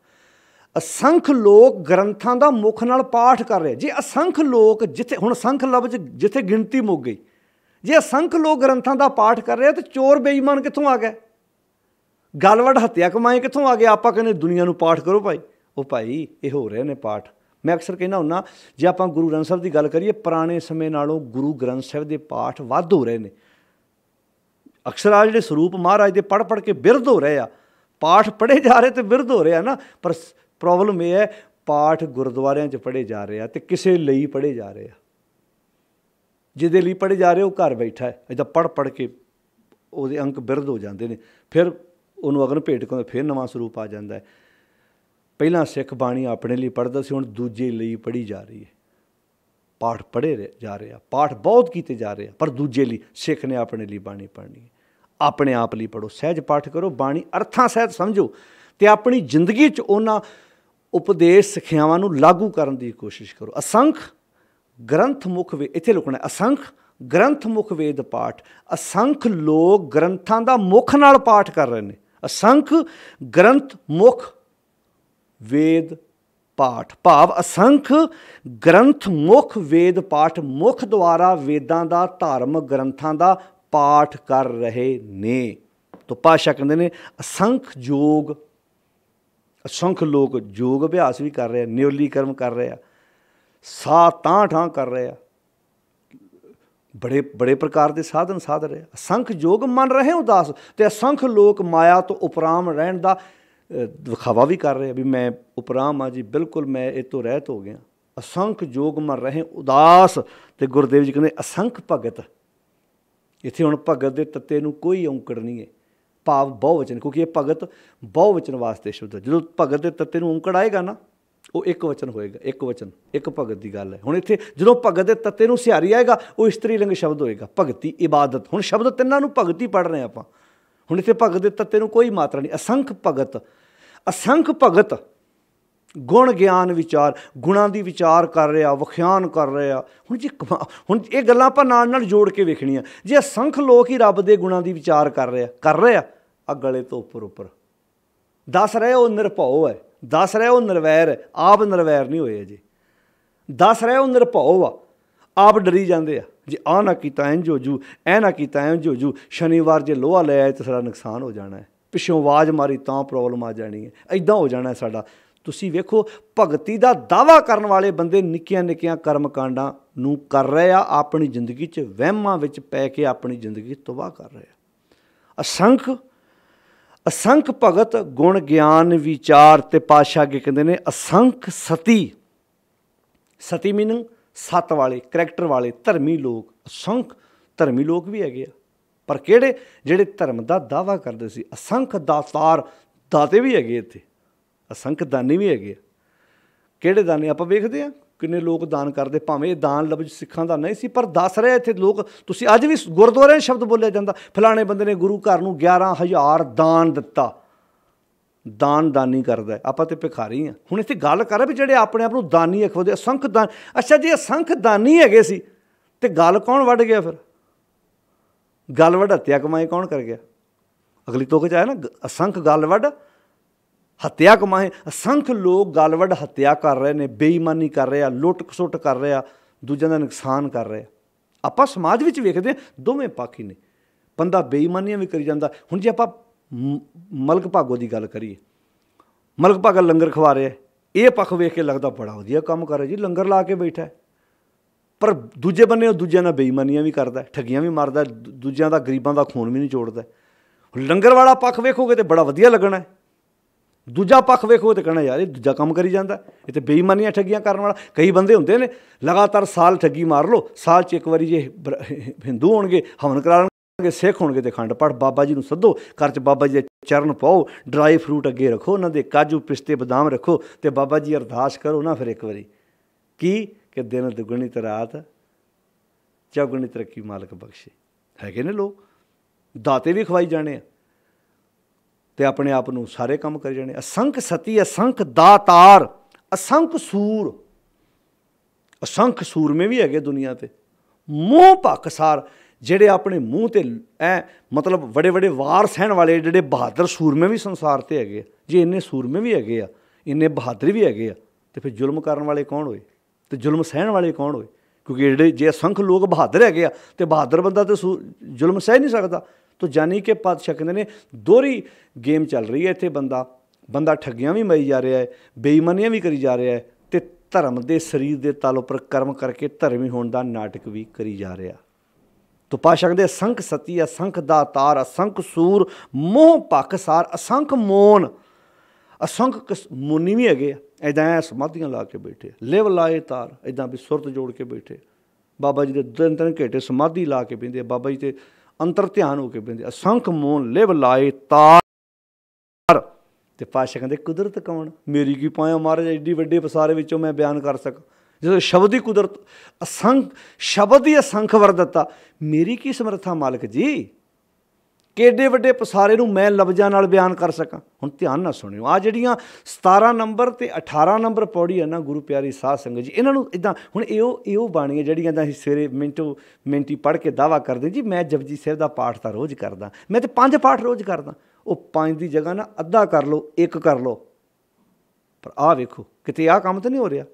ਅਸੰਖ ਲੋਕ ਗ੍ਰੰਥਾਂ ਦਾ ਮੁਖ ਨਾਲ ਪਾਠ ਕਰ ਰਹੇ ਜੇ ਅਸੰਖ ਲੋਕ ਜਿੱਥੇ ਹੁਣ ਸੰਖ ਲਬਜ ਜਿੱਥੇ ਗਿਣਤੀ ਮੁੱਕ ਗਈ ਜੇ ਅਸੰਖ ਲੋਕ ਗ੍ਰੰਥਾਂ ਦਾ ਪਾਠ ਕਰ ਰਹੇ ਤਾਂ ਚੋਰ ਬੇਈਮਾਨ ਕਿੱਥੋਂ ਆ ਗਏ ਗਲਵੜ ਹੱਤਿਆ ਕਮਾਈ ਕਿੱਥੋਂ ਆ ਗਏ ਆਪਾਂ ਕਹਿੰਦੇ ਦੁਨੀਆ ਨੂੰ ਪਾਠ ਕਰੋ ਭਾਈ ਉਹ ਭਾਈ ਇਹ ਹੋ ਰਹੇ ਨੇ ਪਾਠ ਮੈਂ ਅਕਸਰ ਕਹਿੰਦਾ ਹੁੰਨਾ ਜੇ ਆਪਾਂ ਗੁਰੂ ਗ੍ਰੰਥ ਸਾਹਿਬ ਦੀ ਗੱਲ ਕਰੀਏ ਪੁਰਾਣੇ ਸਮੇਂ ਨਾਲੋਂ ਗੁਰੂ ਗ੍ਰੰਥ ਸਾਹਿਬ ਦੇ ਪਾਠ ਵੱਧ ਹੋ ਰਹੇ ਨੇ ਅਕਸਰ ਆ ਜਿਹੜੇ ਸਰੂਪ ਮਹਾਰਾਜ ਦੇ ਪੜ ਪੜ ਕੇ ਬਿਰਧ ਹੋ ਰਹੇ ਆ ਪਾਠ ਪੜੇ ਜਾ ਰਹੇ ਤੇ ਬਿਰਧ ਹੋ ਰਹੇ ਆ ਨਾ ਪਰ ਪ੍ਰੋਬਲਮ ਇਹ ਹੈ ਪਾਠ ਗੁਰਦੁਆਰਿਆਂ 'ਚ ਪੜੇ ਜਾ ਰਹੇ ਆ ਤੇ ਕਿਸੇ ਲਈ ਪੜੇ ਜਾ ਰਹੇ ਆ ਜਿਹਦੇ ਲਈ ਪੜੇ ਜਾ ਰਹੇ ਉਹ ਘਰ ਬੈਠਾ ਹੈ ਅਜਾ ਪੜ ਪੜ ਕੇ ਉਹਦੇ ਅੰਕ ਬਿਰਧ ਹੋ ਜਾਂਦੇ ਨੇ ਫਿਰ ਉਹਨੂੰ ਅਗਨ ਭੇਟ ਕਹਿੰਦੇ ਫਿਰ ਨਵਾਂ ਸਰੂਪ ਆ ਜਾਂਦਾ ਹੈ ਪਹਿਲਾਂ ਸਿੱਖ ਬਾਣੀ ਆਪਣੇ ਲਈ ਪੜਦਾ ਸੀ ਹੁਣ ਦੂਜੇ ਲਈ ਪੜੀ ਜਾ ਰਹੀ ਹੈ ਪਾਠ ਪੜੇ ਜਾ ਰਹੇ ਆ ਪਾਠ ਬਹੁਤ ਕੀਤੇ ਜਾ ਰਹੇ ਆ ਪਰ ਦੂਜੇ ਲਈ ਸਿੱਖ ਨੇ ਆਪਣੇ ਲਈ ਬਾਣੀ ਪੜਨੀ ਹੈ ਆਪਣੇ ਆਪ ਲਈ ਪੜੋ ਸਹਿਜ ਪਾਠ ਕਰੋ ਬਾਣੀ ਅਰਥਾਂ ਸਹਿਤ ਸਮਝੋ ਤੇ ਆਪਣੀ ਜ਼ਿੰਦਗੀ 'ਚ ਉਹਨਾਂ ਉਪਦੇਸ਼ ਸਿੱਖਿਆਵਾਂ ਨੂੰ ਲਾਗੂ ਕਰਨ ਦੀ ਕੋਸ਼ਿਸ਼ ਕਰੋ ਅਸੰਖ ਗ੍ਰੰਥ ਮੁਖ ਵੇ ਇੱਥੇ ਲੁਕਣਾ ਅਸੰਖ ਗ੍ਰੰਥ ਮੁਖ ਵੇਦ ਪਾਠ ਅਸੰਖ ਲੋਕ ਗ੍ਰੰਥਾਂ ਦਾ ਮੁਖ ਨਾਲ ਪਾਠ ਕਰ ਰਹੇ ਨੇ ਅਸੰਖ ਗ੍ਰੰਥ ਮੁਖ ਵੇਦ ਪਾਠ ਭਾਵ ਅਸੰਖ ਗ੍ਰੰਥ ਮੁਖ ਵੇਦ ਪਾਠ ਮੁਖ ਦੁਆਰਾ ਵੇਦਾਂ ਦਾ ਧਾਰਮਿਕ ਗ੍ਰੰਥਾਂ ਦਾ ਪਾਠ ਕਰ ਰਹੇ ਨੇ ਤੋ ਪਾਸ਼ਾ ਕਹਿੰਦੇ ਨੇ ਅਸੰਖ ਜੋਗ ਅਸੰਖ ਲੋਕ ਯੋਗ ਅਭਿਆਸ ਵੀ ਕਰ ਰਹੇ ਆ ਨਿਉਲੀ ਕਰਮ ਕਰ ਰਹੇ ਆ ਸਾਹ ਤਾਂ ਠਾਂ ਕਰ ਰਹੇ ਆ ਬੜੇ ਬੜੇ ਪ੍ਰਕਾਰ ਦੇ ਸਾਧਨ ਸਾਧ ਰਹੇ ਅਸੰਖ ਯੋਗ ਮੰਨ ਰਹੇ ਉਦਾਸ ਤੇ ਅਸੰਖ ਲੋਕ ਮਾਇਆ ਤੋਂ ਉਪਰਾਮ ਰਹਿਣ ਦਾ ਵਿਖਾਵਾ ਵੀ ਕਰ ਰਹੇ ਵੀ ਮੈਂ ਉਪਰਾਮ ਆ ਜੀ ਬਿਲਕੁਲ ਮੈਂ ਇਹ ਤੋਂ ਰਹਿਤ ਹੋ ਗਿਆ ਅਸੰਖ ਜੋਗ ਮੰਨ ਰਹੇ ਉਦਾਸ ਤੇ ਗੁਰਦੇਵ ਜੀ ਕਹਿੰਦੇ ਅਸੰਖ ਭਗਤ ਇੱਥੇ ਹੁਣ ਭਗਤ ਦੇ ਤੱਤੇ ਨੂੰ ਕੋਈ ਔਂਕੜ ਨਹੀਂ ਹੈ ਭਾਵ ਬਹੁਵਚਨ ਕਿਉਂਕਿ ਇਹ ਭਗਤ ਬਹੁਵਚਨ ਵਾਸਤੇ ਸ਼ਬਦ ਹੈ ਜਦੋਂ ਭਗਤ ਦੇ ਤੱਤੇ ਨੂੰ ਓੰਕੜ ਆਏਗਾ ਨਾ ਉਹ ਇੱਕ ਵਚਨ ਹੋਏਗਾ ਇੱਕ ਵਚਨ ਇੱਕ ਭਗਤ ਦੀ ਗੱਲ ਹੈ ਹੁਣ ਇੱਥੇ ਜਦੋਂ ਭਗਤ ਦੇ ਤੱਤੇ ਨੂੰ ਸਿਆਰੀ ਆਏਗਾ ਉਹ ਇਸਤਰੀ ਲਿੰਗ ਸ਼ਬਦ ਹੋਏਗਾ ਭਗਤੀ ਇਬਾਦਤ ਹੁਣ ਸ਼ਬਦ ਤਿੰਨਾਂ ਨੂੰ ਭਗਤੀ ਪੜ ਰਹੇ ਆਪਾਂ ਹੁਣ ਇੱਥੇ ਭਗਤ ਦੇ ਤੱਤੇ ਨੂੰ ਕੋਈ ਮਾਤਰਾ ਨਹੀਂ ਅਸੰਖ ਭਗਤ ਅਸੰਖ ਭਗਤ ਗੁਣ ਗਿਆਨ ਵਿਚਾਰ ਗੁਣਾਂ ਦੀ ਵਿਚਾਰ ਕਰ ਰਿਹਾ ਵਿਖਿਆਨ ਕਰ ਰਿਹਾ ਹੁਣ ਜੇ ਹੁਣ ਇਹ ਗੱਲਾਂ ਆਪਾਂ ਨਾਲ ਨਾਲ ਜੋੜ ਕੇ ਵੇਖਣੀਆਂ ਜੇ ਅਸੰਖ ਲੋਕ ਹੀ ਰੱਬ ਦੇ ਗੁਣਾਂ ਦੀ ਵਿਚਾਰ ਕਰ ਰਿਹਾ ਕਰ ਰਿਹਾ ਆ ਗਲੇ ਤੋਂ ਉੱਪਰ ਉੱਪਰ ਦੱਸ ਰਹੇ ਉਹ ਨਿਰਭਉ ਹੈ ਦੱਸ ਰਹੇ ਉਹ ਨਿਰਵੈਰ ਆਪ ਨਿਰਵੈਰ ਨਹੀਂ ਹੋਏ ਜੀ ਦੱਸ ਰਹੇ ਉਹ ਨਿਰਭਉ ਆ ਆਪ ਡਰੀ ਜਾਂਦੇ ਆ ਜੇ ਆ ਨਾ ਕੀਤਾ ਇੰਜ ਹੋ ਜੂ ਐ ਨਾ ਕੀਤਾ ਇੰਜ ਹੋ ਜੂ ਸ਼ਨੀਵਾਰ ਜੇ ਲੋਹਾ ਲੈ ਆਏ ਤਾਂ ਸਾਡਾ ਨੁਕਸਾਨ ਹੋ ਜਾਣਾ ਹੈ ਪਿੱਛੋਂ ਆਵਾਜ਼ ਮਾਰੀ ਤਾਂ ਪ੍ਰੋਬਲਮ ਆ ਜਾਣੀ ਹੈ ਐਦਾਂ ਹੋ ਜਾਣਾ ਸਾਡਾ ਤੁਸੀਂ ਵੇਖੋ ਭਗਤੀ ਦਾ ਦਾਵਾ ਕਰਨ ਵਾਲੇ ਬੰਦੇ ਨਿੱਕੀਆਂ ਨਿੱਕੀਆਂ ਕਰਮ ਕਾਂਡਾਂ ਨੂੰ ਕਰ ਰਹੇ ਆ ਆਪਣੀ ਜ਼ਿੰਦਗੀ 'ਚ ਵਹਿਮਾਂ ਵਿੱਚ ਪੈ ਕੇ ਆਪਣੀ ਜ਼ਿੰਦਗੀ ਤਬਾਹ ਕਰ ਰਹੇ ਆ ਅਸੰਖ ਅਸੰਖ ਭਗਤ ਗੁਣ ਗਿਆਨ ਵਿਚਾਰ ਤੇ ਪਾਸ਼ਾ ਕੇ ਕਹਿੰਦੇ ਨੇ ਅਸੰਖ ਸਤੀ ਸਤੀ ਮੀਨਿੰਗ ਸਤ ਵਾਲੇ ਕੈਰੈਕਟਰ ਵਾਲੇ ਧਰਮੀ ਲੋਕ ਅਸੰਖ ਧਰਮੀ ਲੋਕ ਵੀ ਹੈਗੇ ਆ ਪਰ ਕਿਹੜੇ ਜਿਹੜੇ ਧਰਮ ਦਾ ਦਾਵਾ ਕਰਦੇ ਸੀ ਅਸੰਖ ਦਾਤਾਰ ਦਾਤੇ ਵੀ ਹੈਗੇ ਇੱਥੇ ਅਸੰਖ ਦਾਨੀ ਵੀ ਹੈਗੇ ਕਿਹੜੇ ਦਾਨੇ ਆਪਾਂ ਵੇਖਦੇ ਆ ਕਿੰਨੇ ਲੋਕ ਦਾਨ ਕਰਦੇ ਭਾਵੇਂ ਇਹ ਦਾਨ ਲਬਜ ਸਿੱਖਾਂ ਦਾ ਨਹੀਂ ਸੀ ਪਰ ਦੱਸ ਰਹੇ ਇੱਥੇ ਲੋਕ ਤੁਸੀਂ ਅੱਜ ਵੀ ਗੁਰਦੁਆਰੇ ਸ਼ਬਦ ਬੋਲਿਆ ਜਾਂਦਾ ਫਲਾਣੇ ਬੰਦੇ ਨੇ ਗੁਰੂ ਘਰ ਨੂੰ 11000 ਦਾਨ ਦਿੱਤਾ ਦਾਨ ਦਾਨੀ ਕਰਦਾ ਆਪਾਂ ਤੇ ਭਿਖਾਰੀ ਆ ਹੁਣ ਇੱਥੇ ਗੱਲ ਕਰ ਰਿਹਾ ਵੀ ਜਿਹੜੇ ਆਪਣੇ ਆਪ ਨੂੰ ਦਾਨੀ ਅਖਵਦੇ ਅਸੰਖ ਦਾਨ ਅੱਛਾ ਜੀ ਅਸੰਖ ਦਾਨੀ ਹੈਗੇ ਸੀ ਤੇ ਗੱਲ ਕੌਣ ਵੱਢ ਗਿਆ ਫਿਰ ਗੱਲ ਵੱਢ ਹੱਤਿਆ ਕਮਾਈ ਕੌਣ ਕਰ ਗਿਆ ਅਗਲੀ ਤੋਕ ਚ ਆਇਆ ਨਾ ਅਸੰਖ ਗੱਲ ਵੱਢ ਹੱਤਿਆ ਕਮਾਏ ਅਸੰਖ ਲੋਕ ਗਲਵੜ ਹੱਤਿਆ ਕਰ ਰਹੇ ਨੇ ਬੇਈਮਾਨੀ ਕਰ ਰਹੇ ਆ ਲੁੱਟ ਖਸੁੱਟ ਕਰ ਰਹੇ ਆ ਦੂਜਿਆਂ ਦਾ ਨੁਕਸਾਨ ਕਰ ਰਹੇ ਆ ਆਪਾਂ ਸਮਾਜ ਵਿੱਚ ਵੇਖਦੇ ਦੋਵੇਂ ਹੀ ਨੇ ਬੰਦਾ ਬੇਈਮਾਨੀਆਂ ਵੀ ਕਰੀ ਜਾਂਦਾ ਹੁਣ ਜੇ ਆਪਾਂ ਮਲਕ ਭਾਗੋ ਦੀ ਗੱਲ ਕਰੀਏ ਮਲਕ ਭਾਗਾ ਲੰਗਰ ਖਵਾ ਰਿਹਾ ਇਹ ਪੱਖ ਵੇਖ ਕੇ ਲੱਗਦਾ ਬੜਾ ਵਧੀਆ ਕੰਮ ਕਰ ਰਿਹਾ ਜੀ ਲੰਗਰ ਲਾ ਕੇ ਬੈਠਾ ਪਰ ਦੂਜੇ ਬੰਨੇ ਉਹ ਦੂਜਿਆਂ ਨਾਲ ਬੇਈਮਾਨੀਆਂ ਵੀ ਕਰਦਾ ਠੱਗੀਆਂ ਵੀ ਮਾਰਦਾ ਦੂਜਿਆਂ ਦਾ ਗਰੀਬਾਂ ਦਾ ਖੂਨ ਵੀ ਨਹੀਂ ਚੋੜਦਾ ਲੰਗਰ ਵਾਲਾ ਪੱਖ ਵੇਖੋਗੇ ਤੇ ਬੜਾ ਵਧੀਆ ਲੱਗਣਾ ਦੂਜਾ ਪੱਖ ਵੇਖੋ ਤੇ ਕਹਣਾ ਯਾਰ ਇਹ ਦੂਜਾ ਕੰਮ ਕਰੀ ਜਾਂਦਾ ਇਹ ਤੇ ਬੇਈਮਾਨੀਆਂ ਠੱਗੀਆਂ ਕਰਨ ਵਾਲਾ ਕਈ ਬੰਦੇ ਹੁੰਦੇ ਨੇ ਲਗਾਤਾਰ ਸਾਲ ਠੱਗੀ ਮਾਰ ਲੋ ਸਾਲ ਚ ਇੱਕ ਵਾਰੀ ਜੇ ਹਿੰਦੂ ਹੋਣਗੇ ਹਵਨ ਕਰਾਣਗੇ ਸਿੱਖ ਹੋਣਗੇ ਤੇ ਖੰਡ ਪੜ ਬਾਬਾ ਜੀ ਨੂੰ ਸੱਦੋ ਘਰ ਚ ਬਾਬਾ ਜੀ ਦੇ ਚਰਨ ਪਾਓ ਡਰਾਈ ਫਰੂਟ ਅੱਗੇ ਰੱਖੋ ਉਹਨਾਂ ਦੇ ਕਾਜੂ ਪਿਸਤੇ ਬਦਾਮ ਰੱਖੋ ਤੇ ਬਾਬਾ ਜੀ ਅਰਦਾਸ ਕਰੋ ਨਾ ਫਿਰ ਇੱਕ ਵਾਰੀ ਕੀ ਕਿ ਦਿਨ ਦੁਗਣੀ ਤੇ ਰਾਤ ਚੌਗਣੀ ਤਰੱਕੀ ਮਾਲਕ ਬਖਸ਼ੇ ਹੈਗੇ ਨੇ ਲੋਕ ਦਾਤੇ ਵੀ ਖਵਾਈ ਜਾਣੇ ਆ ਤੇ ਆਪਣੇ ਆਪ ਨੂੰ ਸਾਰੇ ਕੰਮ ਕਰ ਜਾਣੇ ਅਸੰਖ ਸਤੀ ਅਸੰਖ ਦਾਤਾਰ ਅਸੰਖ ਸੂਰ ਅਸੰਖ ਸੂਰਮੇ ਵੀ ਹੈਗੇ ਦੁਨੀਆ ਤੇ ਮੂੰਹ ਪੱਕਸਾਰ ਜਿਹੜੇ ਆਪਣੇ ਮੂੰਹ ਤੇ ਐ ਮਤਲਬ ਬੜੇ ਬੜੇ ਵਾਰ ਸਹਿਣ ਵਾਲੇ ਜਿਹੜੇ ਬਹਾਦਰ ਸੂਰਮੇ ਵੀ ਸੰਸਾਰ ਤੇ ਹੈਗੇ ਜੇ ਇੰਨੇ ਸੂਰਮੇ ਵੀ ਹੈਗੇ ਆ ਇੰਨੇ ਬਹਾਦਰ ਵੀ ਹੈਗੇ ਆ ਤੇ ਫਿਰ ਜ਼ੁਲਮ ਕਰਨ ਵਾਲੇ ਕੌਣ ਹੋਏ ਤੇ ਜ਼ੁਲਮ ਸਹਿਣ ਵਾਲੇ ਕੌਣ ਹੋਏ ਕਿਉਂਕਿ ਜਿਹੜੇ ਜੇ ਅਸੰਖ ਲੋਕ ਬਹਾਦਰ ਹੈਗੇ ਆ ਤੇ ਬਹਾਦਰ ਬੰਦਾ ਤੇ ਜ਼ੁਲਮ ਸਹਿ ਨਹੀਂ ਸਕਦਾ ਤੋ ਜਾਨੀ ਕਿ ਪਾਤਸ਼ਾਹ ਕਹਿੰਦੇ ਨੇ ਦੋਰੀ ਗੇਮ ਚੱਲ ਰਹੀ ਹੈ ਇੱਥੇ ਬੰਦਾ ਬੰਦਾ ਠੱਗੀਆਂ ਵੀ ਮਈ ਜਾ ਰਿਹਾ ਹੈ ਬੇਈਮਾਨੀਆਂ ਵੀ ਕਰੀ ਜਾ ਰਿਹਾ ਹੈ ਤੇ ਧਰਮ ਦੇ ਸਰੀਰ ਦੇ ਤਲ ਉੱਪਰ ਕਰਮ ਕਰਕੇ ਧਰਮੀ ਹੋਣ ਦਾ ਨਾਟਕ ਵੀ ਕਰੀ ਜਾ ਰਿਹਾ ਤੋ ਪਾਸ਼ਾ ਕਹਿੰਦੇ ਅਸੰਖ ਸਤੀ ਅਸੰਖ ਦਾਤਾਰ ਅਸੰਖ ਸੂਰ ਮੋਹ ਪਕਸਾਰ ਅਸੰਖ ਮੋਨ ਅਸੰਖ ਮੁਨੀ ਵੀ ਹੈਗੇ ਐਦਾਂ ਸਮਾਧੀਆਂ ਲਾ ਕੇ ਬੈਠੇ ਲਿਵ ਲਾਏ ਤਾਰ ਐਦਾਂ ਵੀ ਸੁਰਤ ਜੋੜ ਕੇ ਬੈਠੇ ਬਾਬਾ ਜੀ ਦੇ ਦਿਨ ਦਿਨ ਘੇਟੇ ਸਮਾਧੀ ਲਾ ਕੇ ਬਿੰਦੇ ਬਾਬਾ ਜੀ ਤੇ ਅੰਤਰ ਧਿਆਨ ਹੋ ਕੇ ਬਿੰਦੇ ਅਸੰਖ ਮੋਨ ਲਿਵ ਲਾਏ ਤਾਰ ਤੇ ਪਾਸ਼ਾ ਕਹਿੰਦੇ ਕੁਦਰਤ ਕੌਣ ਮੇਰੀ ਕੀ ਪਾਇਆ ਮਹਾਰਾਜ ਐਡੀ ਵੱਡੇ ਪਸਾਰੇ ਵਿੱਚੋਂ ਮੈਂ ਬਿਆਨ ਕਰ ਸਕ ਜਦੋਂ ਸ਼ਬਦ ਹੀ ਕੁਦਰਤ ਅਸੰਖ ਸ਼ਬਦ ਹੀ ਅਸੰਖ ਵਰਦਤਾ ਮੇਰੀ ਕੀ ਸਮਰੱਥਾ ਮਾਲਕ ਜੀ ਕਿਹੜੇ ਵੱਡੇ ਪਸਾਰੇ ਨੂੰ ਮੈਂ ਲਫ਼ਜ਼ਾਂ ਨਾਲ ਬਿਆਨ ਕਰ ਸਕਾਂ ਹੁਣ ਧਿਆਨ ਨਾਲ ਸੁਣਿਓ ਆ ਜਿਹੜੀਆਂ 17 ਨੰਬਰ ਤੇ 18 ਨੰਬਰ ਪੌੜੀ ਹੈ ਨਾ ਗੁਰੂ ਪਿਆਰੀ ਸਾਧ ਸੰਗਤ ਜੀ ਇਹਨਾਂ ਨੂੰ ਇਦਾਂ ਹੁਣ ਇਹੋ ਇਹੋ ਬਾਣੀਆਂ ਜਿਹੜੀਆਂ ਦਾ ਸਵੇਰੇ ਮਿੰਟੋ ਮਿੰਟੀ ਪੜ ਕੇ ਦਾਵਾ ਕਰਦੇ ਜੀ ਮੈਂ ਜਪਜੀ ਸਾਹਿਬ ਦਾ ਪਾਠ ਤਾਂ ਰੋਜ਼ ਕਰਦਾ ਮੈਂ ਤੇ ਪੰਜ ਪਾਠ ਰੋਜ਼ ਕਰਦਾ ਉਹ ਪੰਜ ਦੀ ਜਗ੍ਹਾ ਨਾ ਅੱਧਾ ਕਰ ਲਓ ਇੱਕ ਕਰ ਲਓ ਪਰ ਆਹ ਵੇਖੋ ਕਿਤੇ ਆਹ ਕੰਮ ਤਾਂ ਨਹੀਂ ਹੋ ਰਿਹਾ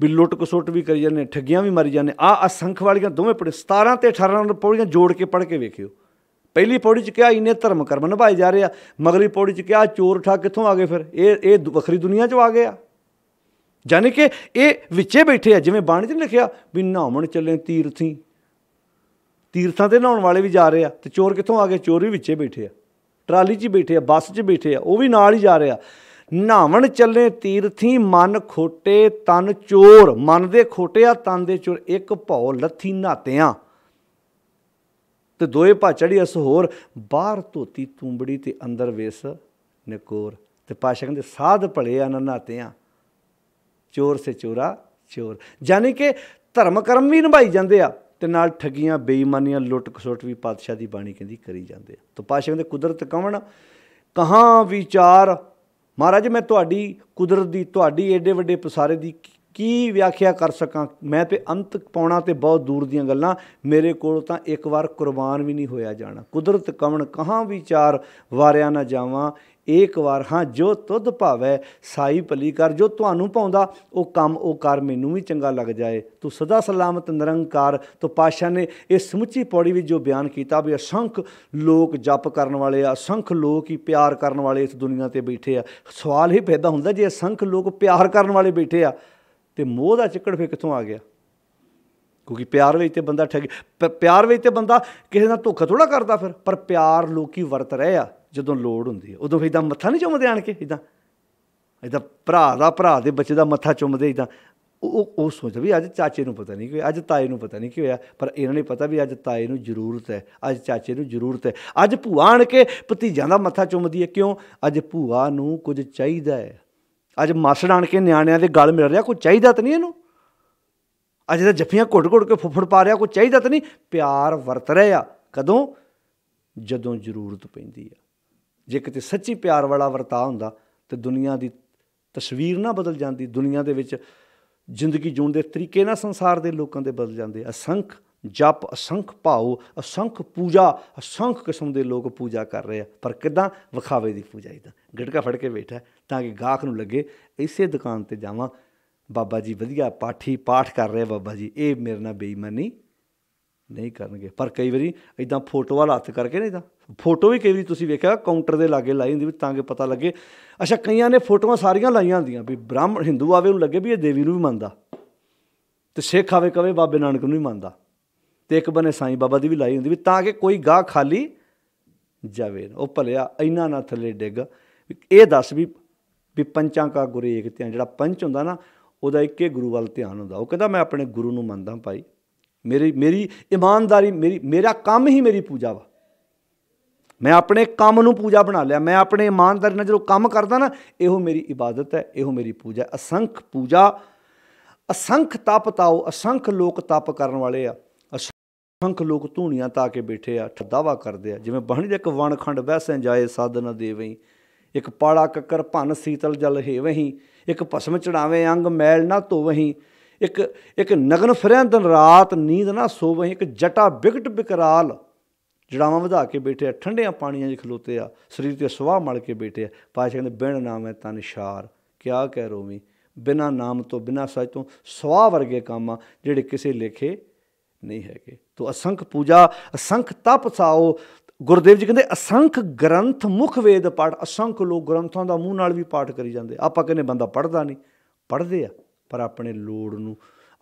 ਵੀ ਲੁੱਟ ਕਸੁੱਟ ਵੀ ਕਰੀ ਜਾਂਦੇ ਠੱਗੀਆਂ ਵੀ ਮਾਰੀ ਜਾਂਦੇ ਆ ਅਸੰਖ ਵਾਲੀਆਂ ਦੋਵੇਂ ਪੜੇ 17 ਤੇ 18 ਨੰਬਰ ਪੌੜੀਆਂ ਜੋੜ ਕੇ ਪੜ ਕੇ ਵੇਖਿਓ ਪਹਿਲੀ ਪੌੜੀ 'ਚ ਕਿਹਾ ਇਹਨੇ ਧਰਮ ਕਰਮ ਨਿਭਾਏ ਜਾ ਰਹੇ ਆ ਮਗਲੀ ਪੌੜੀ 'ਚ ਕਿਹਾ ਚੋਰ ਠਾ ਕਿੱਥੋਂ ਆ ਗਏ ਫਿਰ ਇਹ ਇਹ ਵੱਖਰੀ ਦੁਨੀਆ 'ਚ ਆ ਗਏ ਆ ਜਾਨੀ ਕਿ ਇਹ ਵਿੱਚੇ ਬੈਠੇ ਆ ਜਿਵੇਂ ਬਾਣੀ 'ਚ ਲਿਖਿਆ ਵੀ ਨਾਉਣ ਚੱਲੇ ਤੀਰਥੀ ਤੀਰਥਾਂ ਤੇ ਨਾਉਣ ਵਾਲੇ ਵੀ ਜਾ ਰਹੇ ਆ ਤੇ ਚੋਰ ਕਿੱਥੋਂ ਆ ਗਏ ਚੋਰ ਵੀ ਵਿੱਚੇ ਬੈਠੇ ਆ ਟਰਾਲੀ 'ਚ ਬੈਠੇ ਆ ਬੱਸ 'ਚ ਬੈਠੇ ਆ ਉਹ ਵੀ ਨਾਲ ਹੀ ਜਾ ਰਹੇ ਆ ਨਾਵਣ ਚੱਲੇ ਤੀਰਥੀ ਮਨ ਖੋਟੇ ਤਨ ਚੋਰ ਮਨ ਦੇ ਖੋਟੇ ਆ ਤਨ ਦੇ ਚੋਰ ਇੱਕ ਭੌ ਲੱਥੀ ਨਾਤਿਆਂ ਤੇ ਦੋਏ ਭਾਚੜੀ ਅਸ ਹੋਰ ਬਾਹਰ ਧੋਤੀ ਤੂੰਬੜੀ ਤੇ ਅੰਦਰ ਵੇਸ ਨਕੋਰ ਤੇ ਪਾਸ਼ਾ ਕਹਿੰਦੇ ਸਾਧ ਭਲੇ ਨਨਾਤੇ ਆ ਚੋਰ ਸੇ ਚੋਰਾ ਚੋਰ ਯਾਨੀ ਕਿ ਧਰਮ ਕਰਮ ਵੀ ਨਿਭਾਈ ਜਾਂਦੇ ਆ ਤੇ ਨਾਲ ਠਗੀਆਂ ਬੇਈਮਾਨੀਆਂ ਲੁੱਟ ਖਸੁੱਟ ਵੀ ਪਾਤਸ਼ਾਹ ਦੀ ਬਾਣੀ ਕਹਿੰਦੀ ਕਰੀ ਜਾਂਦੇ ਆ ਤਾਂ ਪਾਸ਼ਾ ਕਹਿੰਦੇ ਕੁਦਰਤ ਕਵਣ ਕਹਾਂ ਵਿਚਾਰ ਮਹਾਰਾਜ ਮੈਂ ਤੁਹਾਡੀ ਕੁਦਰਤ ਦੀ ਤੁਹਾਡੀ ਏਡੇ ਵੱਡੇ ਪਸਾਰੇ ਦੀ ਕੀ ਵਿਆਖਿਆ ਕਰ ਸਕਾਂ ਮੈਂ ਤੇ ਅੰਤ ਪਾਉਣਾ ਤੇ ਬਹੁਤ ਦੂਰ ਦੀਆਂ ਗੱਲਾਂ ਮੇਰੇ ਕੋਲ ਤਾਂ ਇੱਕ ਵਾਰ ਕੁਰਬਾਨ ਵੀ ਨਹੀਂ ਹੋਇਆ ਜਾਣਾ ਕੁਦਰਤ ਕਵਣ ਕਹਾਂ ਵਿਚਾਰ ਵਾਰਿਆ ਨਾ ਜਾਵਾਂ ਇੱਕ ਵਾਰ ਹਾਂ ਜੋ ਤੁਧ ਭਾਵੇ ਸਾਈ ਭਲੀ ਕਰ ਜੋ ਤੁਹਾਨੂੰ ਪਾਉਂਦਾ ਉਹ ਕੰਮ ਉਹ ਕਰ ਮੈਨੂੰ ਵੀ ਚੰਗਾ ਲੱਗ ਜਾਏ ਤੂੰ ਸਦਾ ਸਲਾਮਤ ਨਿਰੰਕਾਰ ਤੋ ਪਾਸ਼ਾ ਨੇ ਇਹ ਸਮੁੱਚੀ ਪੌੜੀ ਵਿੱਚ ਜੋ ਬਿਆਨ ਕੀਤਾ ਵੀ ਅਸੰਖ ਲੋਕ ਜਪ ਕਰਨ ਵਾਲੇ ਆ ਅਸੰਖ ਲੋਕ ਹੀ ਪਿਆਰ ਕਰਨ ਵਾਲੇ ਇਸ ਦੁਨੀਆ ਤੇ ਬੈਠੇ ਆ ਸਵਾਲ ਹੀ ਪੈਦਾ ਹੁੰਦਾ ਜੇ ਅਸੰਖ ਲੋਕ ਪਿਆਰ ਕਰਨ ਵਾਲੇ ਬੈਠੇ ਆ ਤੇ ਮੋਹ ਦਾ ਚਿੱਕੜ ਫੇ ਕਿੱਥੋਂ ਆ ਗਿਆ ਕਿਉਂਕਿ ਪਿਆਰ ਵਿੱਚ ਤੇ ਬੰਦਾ ਠੱਗ ਪਿਆਰ ਵਿੱਚ ਤੇ ਬੰਦਾ ਕਿਸੇ ਨਾਲ ਧੋਖਾ ਥੋੜਾ ਕਰਦਾ ਫਿਰ ਪਰ ਪਿਆਰ ਲੋਕੀ ਵਰਤ ਰਹੇ ਆ ਜਦੋਂ ਲੋੜ ਹੁੰਦੀ ਹੈ ਉਦੋਂ ਫੇ ਇਦਾਂ ਮੱਥਾ ਨਹੀਂ ਚੁੰਮਦੇ ਆਣ ਕੇ ਇਦਾਂ ਇਦਾਂ ਭਰਾ ਦਾ ਭਰਾ ਦੇ ਬੱਚੇ ਦਾ ਮੱਥਾ ਚੁੰਮਦੇ ਇਦਾਂ ਉਹ ਉਹ ਸੋਚਦਾ ਵੀ ਅੱਜ ਚਾਚੇ ਨੂੰ ਪਤਾ ਨਹੀਂ ਕਿ ਅੱਜ ਤਾਏ ਨੂੰ ਪਤਾ ਨਹੀਂ ਕੀ ਹੋਇਆ ਪਰ ਇਹਨਾਂ ਨੇ ਪਤਾ ਵੀ ਅੱਜ ਤਾਏ ਨੂੰ ਜ਼ਰੂਰਤ ਹੈ ਅੱਜ ਚਾਚੇ ਨੂੰ ਜ਼ਰੂਰਤ ਹੈ ਅੱਜ ਭੂਆ ਆਣ ਕੇ ਭਤੀਜਾਂ ਦਾ ਮੱਥਾ ਚੁੰਮਦੀ ਹੈ ਕਿਉਂ ਅੱਜ ਭੂਆ ਨੂੰ ਕੁਝ ਚਾਹੀਦਾ ਹੈ ਅੱਜ ਮਾਸੜ ਆਣ ਕੇ ਨਿਆਣਿਆਂ ਦੇ ਗਲ ਮਿਲ ਰਿਹਾ ਕੋਈ ਚਾਹੀਦਾ ਤਾਂ ਨਹੀਂ ਇਹਨੂੰ ਅੱਜ ਤਾਂ ਜੱਫੀਆਂ ਘੁੱਟ-ਘੁੱਟ ਕੇ ਫੁੱਫੜ ਪਾ ਰਿਹਾ ਕੋਈ ਚਾਹੀਦਾ ਤਾਂ ਨਹੀਂ ਪਿਆਰ ਵਰਤ ਰਿਹਾ ਕਦੋਂ ਜਦੋਂ ਜ਼ਰੂਰਤ ਪੈਂਦੀ ਆ ਜੇ ਕਿਤੇ ਸੱਚੀ ਪਿਆਰ ਵਾਲਾ ਵਰਤਾ ਹੁੰਦਾ ਤੇ ਦੁਨੀਆ ਦੀ ਤਸਵੀਰ ਨਾ ਬਦਲ ਜਾਂਦੀ ਦੁਨੀਆ ਦੇ ਵਿੱਚ ਜ਼ਿੰਦਗੀ ਜੂਣ ਦੇ ਤਰੀਕੇ ਨਾ ਸੰਸਾਰ ਦੇ ਲੋਕਾਂ ਦੇ ਬਦਲ ਜਾਂਦੇ ਅਸੰਖ ਜਪ ਅਸੰਖ ਭਾਉ ਅਸੰਖ ਪੂਜਾ ਅਸੰਖ ਕਿਸਮ ਦੇ ਲੋਕ ਪੂਜਾ ਕਰ ਰਹੇ ਆ ਪਰ ਕਿਦਾਂ ਵਿਖਾਵੇ ਦੀ ਪੂਜਾ ਇਦਾਂ ਗਟਕਾ ਫੜ ਕੇ ਬੈਠਾ ਤਾਂ ਕਿ ਗਾਖ ਨੂੰ ਲੱਗੇ ਇਸੇ ਦੁਕਾਨ ਤੇ ਜਾਵਾਂ ਬਾਬਾ ਜੀ ਵਧੀਆ ਪਾਠੀ ਪਾਠ ਕਰ ਰਹੇ ਬਾਬਾ ਜੀ ਇਹ ਮੇਰੇ ਨਾਲ ਬੇਈਮਾਨੀ ਨਹੀਂ ਕਰਨਗੇ ਪਰ ਕਈ ਵਾਰੀ ਇਦਾਂ ਫੋਟੋ ਵਾਲਾ ਹੱਥ ਕਰਕੇ ਨਹੀਂ ਤਾਂ ਫੋਟੋ ਵੀ ਕਈ ਵਾਰੀ ਤੁਸੀਂ ਵੇਖਿਆ ਕਾਊਂਟਰ ਦੇ ਲਾਗੇ ਲਾਈ ਹੁੰਦੀ ਤਾਂ ਕਿ ਪਤਾ ਲੱਗੇ ਅੱਛਾ ਕਈਆਂ ਨੇ ਫੋਟੋਆਂ ਸਾਰੀਆਂ ਲਾਈਆਂ ਹੁੰਦੀਆਂ ਵੀ ਬ੍ਰਾਹਮਣ ਹਿੰਦੂ ਆਵੇ ਉਹਨੂੰ ਲੱਗੇ ਵੀ ਇਹ ਦੇਵੀ ਨੂੰ ਵੀ ਮੰਨਦਾ ਤੇ ਸਿੱਖ ਆਵੇ ਕਵੇ ਬਾਬੇ ਨਾਨਕ ਨੂੰ ਵੀ ਮੰਨਦਾ ਤੇ ਇੱਕ ਬਨੇ ਸਾਈਂ ਬਾਬਾ ਦੀ ਵੀ ਲਾਈ ਹੁੰਦੀ ਵੀ ਤਾਂ ਕਿ ਕੋਈ ਗਾਹ ਖਾਲੀ ਜਾਵੇ ਉਹ ਭਲਿਆ ਇੰਨਾ ਨਾ ਥੱਲੇ ਡਿੱਗ ਇਹ ਦੱਸ ਵੀ ਵੀ ਪੰਚਾਂ ਕਾ ਗੁਰੇ ਇੱਕ ਧਿਆਨ ਜਿਹੜਾ ਪੰਚ ਹੁੰਦਾ ਨਾ ਉਹਦਾ ਇੱਕੇ ਗੁਰੂ ਵੱਲ ਧਿਆਨ ਹੁੰਦਾ ਉਹ ਕਹਿੰਦਾ ਮੈਂ ਆਪਣੇ ਗੁਰੂ ਨੂੰ ਮੰਨਦਾ ਭਾਈ ਮੇਰੀ ਮੇਰੀ ਇਮਾਨਦਾਰੀ ਮੇਰੀ ਮੇਰਾ ਕੰਮ ਹੀ ਮੇਰੀ ਪੂਜਾ ਵਾ ਮੈਂ ਆਪਣੇ ਕੰਮ ਨੂੰ ਪੂਜਾ ਬਣਾ ਲਿਆ ਮੈਂ ਆਪਣੇ ਇਮਾਨਦਾਰੀ ਨਾਲ ਜਦੋਂ ਕੰਮ ਕਰਦਾ ਨਾ ਇਹੋ ਮੇਰੀ ਇਬਾਦਤ ਹੈ ਇਹੋ ਮੇਰੀ ਪੂਜਾ ਅਸੰਖ ਪੂਜਾ ਅਸੰਖ ਤਪ ਤਾਓ ਅਸੰਖ ਲੋਕ ਤਪ ਕਰਨ ਵਾਲੇ ਆ ਸੰਖ ਲੋਕ ਧੂਣੀਆਂ ਤਾਂ ਕੇ ਬੈਠੇ ਆ ਦਾਵਾ ਕਰਦੇ ਆ ਜਿਵੇਂ ਬਹਣੀ ਦੇ ਇੱਕ ਵਣਖੰਡ ਵੈਸੇ ਜਾਏ ਸਾਧਨ ਦੇਵਈ ਇੱਕ ਪਾੜਾ ਕਕਰ ਭਨ ਸੀਤਲ ਜਲ ਹੇਵਹੀਂ ਇੱਕ ਭਸਮ ਚੜਾਵੇਂ ਅੰਗ ਮੈਲ ਨਾ ਧੋਵਹੀਂ ਇੱਕ ਇੱਕ ਨਗਨ ਫਰਿਆਂ ਦਿਨ ਰਾਤ ਨੀਂਦ ਨਾ ਸੋਵਹੀਂ ਇੱਕ ਜਟਾ ਵਿਗਟ ਬਿਕਰਾਲ ਜੜਾਵਾਂ ਵਧਾ ਕੇ ਬੈਠੇ ਆ ਠੰਡਿਆਂ ਪਾਣੀਆਂ 'ਚ ਖਲੋਤੇ ਆ ਸਰੀਰ ਤੇ ਸੁਆਹ ਮਲ ਕੇ ਬੈਠੇ ਆ ਪਾਸ਼ਾ ਕਹਿੰਦੇ ਬਿਨ ਨਾਮ ਹੈ ਤਨ ਨਿਸ਼ਾਰ ਕਿਆ ਕਹਿ ਰੋਵੀਂ ਬਿਨਾ ਨਾਮ ਤੋਂ ਬਿਨਾ ਸੱਚ ਤੋਂ ਸੁਆਹ ਵਰਗੇ ਕੰਮ ਜਿਹੜੇ ਕਿਸੇ ਲੇਖੇ ਨਹੀਂ ਹੈਗੇ ਤੋਂ ਅਸੰਖ ਪੂਜਾ ਅਸੰਖ ਤਪ ਸਾਓ ਗੁਰਦੇਵ ਜੀ ਕਹਿੰਦੇ ਅਸੰਖ ਗ੍ਰੰਥ ਮੁਖ ਵੇਦ ਪਾਠ ਅਸੰਖ ਲੋਕ ਗ੍ਰੰਥਾਂ ਦਾ ਮੂੰਹ ਨਾਲ ਵੀ ਪਾਠ ਕਰੀ ਜਾਂਦੇ ਆਪਾਂ ਕਹਿੰਦੇ ਬੰਦਾ ਪੜਦਾ ਨਹੀਂ ਪੜਦੇ ਆ ਪਰ ਆਪਣੇ ਲੋੜ ਨੂੰ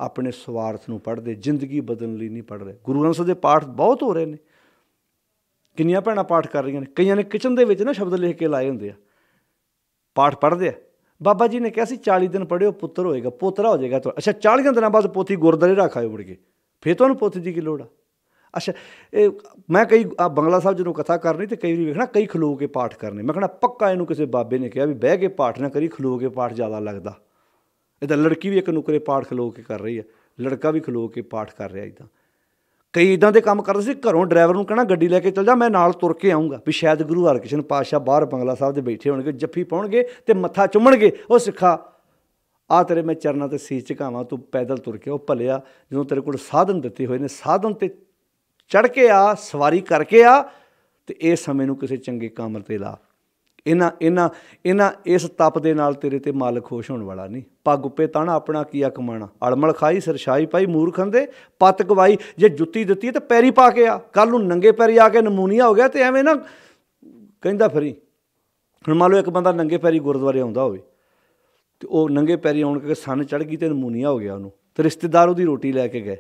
ਆਪਣੇ ਸਵਾਰਥ ਨੂੰ ਪੜਦੇ ਜ਼ਿੰਦਗੀ ਬਦਲਣ ਲਈ ਨਹੀਂ ਪੜ ਰਹੇ ਗੁਰੂ ਗ੍ਰੰਥ ਸਾਹਿਬ ਦੇ ਪਾਠ ਬਹੁਤ ਹੋ ਰਹੇ ਨੇ ਕਿੰਨੀਆਂ ਭੈਣਾਂ ਪਾਠ ਕਰ ਰਹੀਆਂ ਨੇ ਕਈਆਂ ਨੇ ਕਿਚਨ ਦੇ ਵਿੱਚ ਨਾ ਸ਼ਬਦ ਲਿਖ ਕੇ ਲਾਏ ਹੁੰਦੇ ਆ ਪਾਠ ਪੜਦੇ ਆ ਬਾਬਾ ਜੀ ਨੇ ਕਿਹਾ ਸੀ 40 ਦਿਨ ਪੜਿਓ ਪੁੱਤਰ ਹੋਏਗਾ ਪੋਤਰਾ ਹੋ ਜਾਏਗਾ ਅੱਛਾ 40 ਦਿਨਾਂ ਬਾਅਦ ਪੋਤੀ ਗੁਰਦਾਰੇ ਰੱਖਾਇਓ ਮੁੜ ਕੇ ਫੇਰ ਤੁਹਾਨੂੰ ਪੁੱਤ ਦੀ ਕੀ ਲੋੜ ਆ ਅੱਛਾ ਇਹ ਮੈਂ ਕਈ ਆ ਬੰਗਲਾ ਸਾਹਿਬ ਜਦੋਂ ਕਥਾ ਕਰਨੀ ਤੇ ਕਈ ਵਾਰੀ ਵੇਖਣਾ ਕਈ ਖਲੋ ਕੇ ਪਾਠ ਕਰਨੇ ਮੈਂ ਕਹਣਾ ਪੱਕਾ ਇਹਨੂੰ ਕਿਸੇ ਬਾਬੇ ਨੇ ਕਿਹਾ ਵੀ ਬਹਿ ਕੇ ਪਾਠ ਨਾ ਕਰੀ ਖਲੋ ਕੇ ਪਾਠ ਜ਼ਿਆਦਾ ਲੱਗਦਾ ਇਹਦਾ ਲੜਕੀ ਵੀ ਇੱਕ ਨੁਕਰੇ ਪਾਠ ਖਲੋ ਕੇ ਕਰ ਰਹੀ ਹੈ ਲੜਕਾ ਵੀ ਖਲੋ ਕੇ ਪਾਠ ਕਰ ਰਿਹਾ ਇਦਾਂ ਕਈ ਇਦਾਂ ਦੇ ਕੰਮ ਕਰਦੇ ਸੀ ਘਰੋਂ ਡਰਾਈਵਰ ਨੂੰ ਕਹਣਾ ਗੱਡੀ ਲੈ ਕੇ ਚੱਲ ਜਾ ਮੈਂ ਨਾਲ ਤੁਰ ਕੇ ਆਉਂਗਾ ਵੀ ਸ਼ਾਇਦ ਗੁਰੂ ਹਰਕ੍ਰਿਸ਼ਨ ਪਾਤਸ਼ਾਹ ਬਾਹਰ ਬੰਗਲਾ ਸਾਹਿਬ ਦੇ ਬੈਠੇ ਹੋਣਗੇ ਜੱਫੀ ਪਾਉਣਗੇ ਤੇ ਮੱਥਾ ਚੁੰਮਣਗੇ ਉਹ ਸਿੱਖਾ ਆ ਤੇਰੇ ਮੈਂ ਚਰਨਾਂ ਤੇ ਸੀਸ ਝੁਕਾਵਾਂ ਤੂੰ ਪੈਦਲ ਤੁਰ ਕੇ ਉਹ ਭਲਿਆ ਜਦੋਂ ਤੇਰੇ ਕੋਲ ਸਾਧਨ ਦਿੱਤੇ ਹੋਏ ਨੇ ਸਾਧਨ ਤੇ ਚੜ ਕੇ ਆ ਸਵਾਰੀ ਕਰਕੇ ਆ ਤੇ ਇਹ ਸਮੇਂ ਨੂੰ ਕਿਸੇ ਚੰਗੇ ਕੰਮ ਤੇ ਲਾ ਇਹਨਾਂ ਇਹਨਾਂ ਇਹਨਾਂ ਇਸ ਤਪ ਦੇ ਨਾਲ ਤੇਰੇ ਤੇ ਮਾਲਕ ਖੁਸ਼ ਹੋਣ ਵਾਲਾ ਨਹੀਂ ਪੱਗ ਉੱਪੇ ਤਾਣਾ ਆਪਣਾ ਕੀਆ ਕਮਾਣਾ ਅਲਮਲ ਖਾਈ ਸਰਸ਼ਾਈ ਪਾਈ ਮੂਰਖਾਂ ਦੇ ਪਤ ਗਵਾਈ ਜੇ ਜੁੱਤੀ ਦਿੱਤੀ ਤੇ ਪੈਰੀ ਪਾ ਕੇ ਆ ਕੱਲ ਨੂੰ ਨੰਗੇ ਪੈਰੀ ਆ ਕੇ ਨਮੂਨੀਆ ਹੋ ਗਿਆ ਤੇ ਐਵੇਂ ਨਾ ਕਹਿੰਦਾ ਫਰੀ ਹੁਣ ਮੰਨ ਲਓ ਇੱਕ ਬੰਦਾ ਨੰਗੇ ਪੈਰੀ ਗੁਰਦੁਆਰੇ ਆਉਂਦਾ ਹੋਵੇ ਤੇ ਉਹ ਨੰਗੇ ਪੈਰੀ ਆਉਣ ਕਰਕੇ ਸਨ ਚੜ ਗਈ ਤੇ ਨਮੂਨੀਆ ਹੋ ਗਿਆ ਉਹਨੂੰ ਤੇ ਰਿਸ਼ਤੇਦਾਰ ਉਹਦੀ ਰੋਟੀ ਲੈ ਕੇ ਗਏ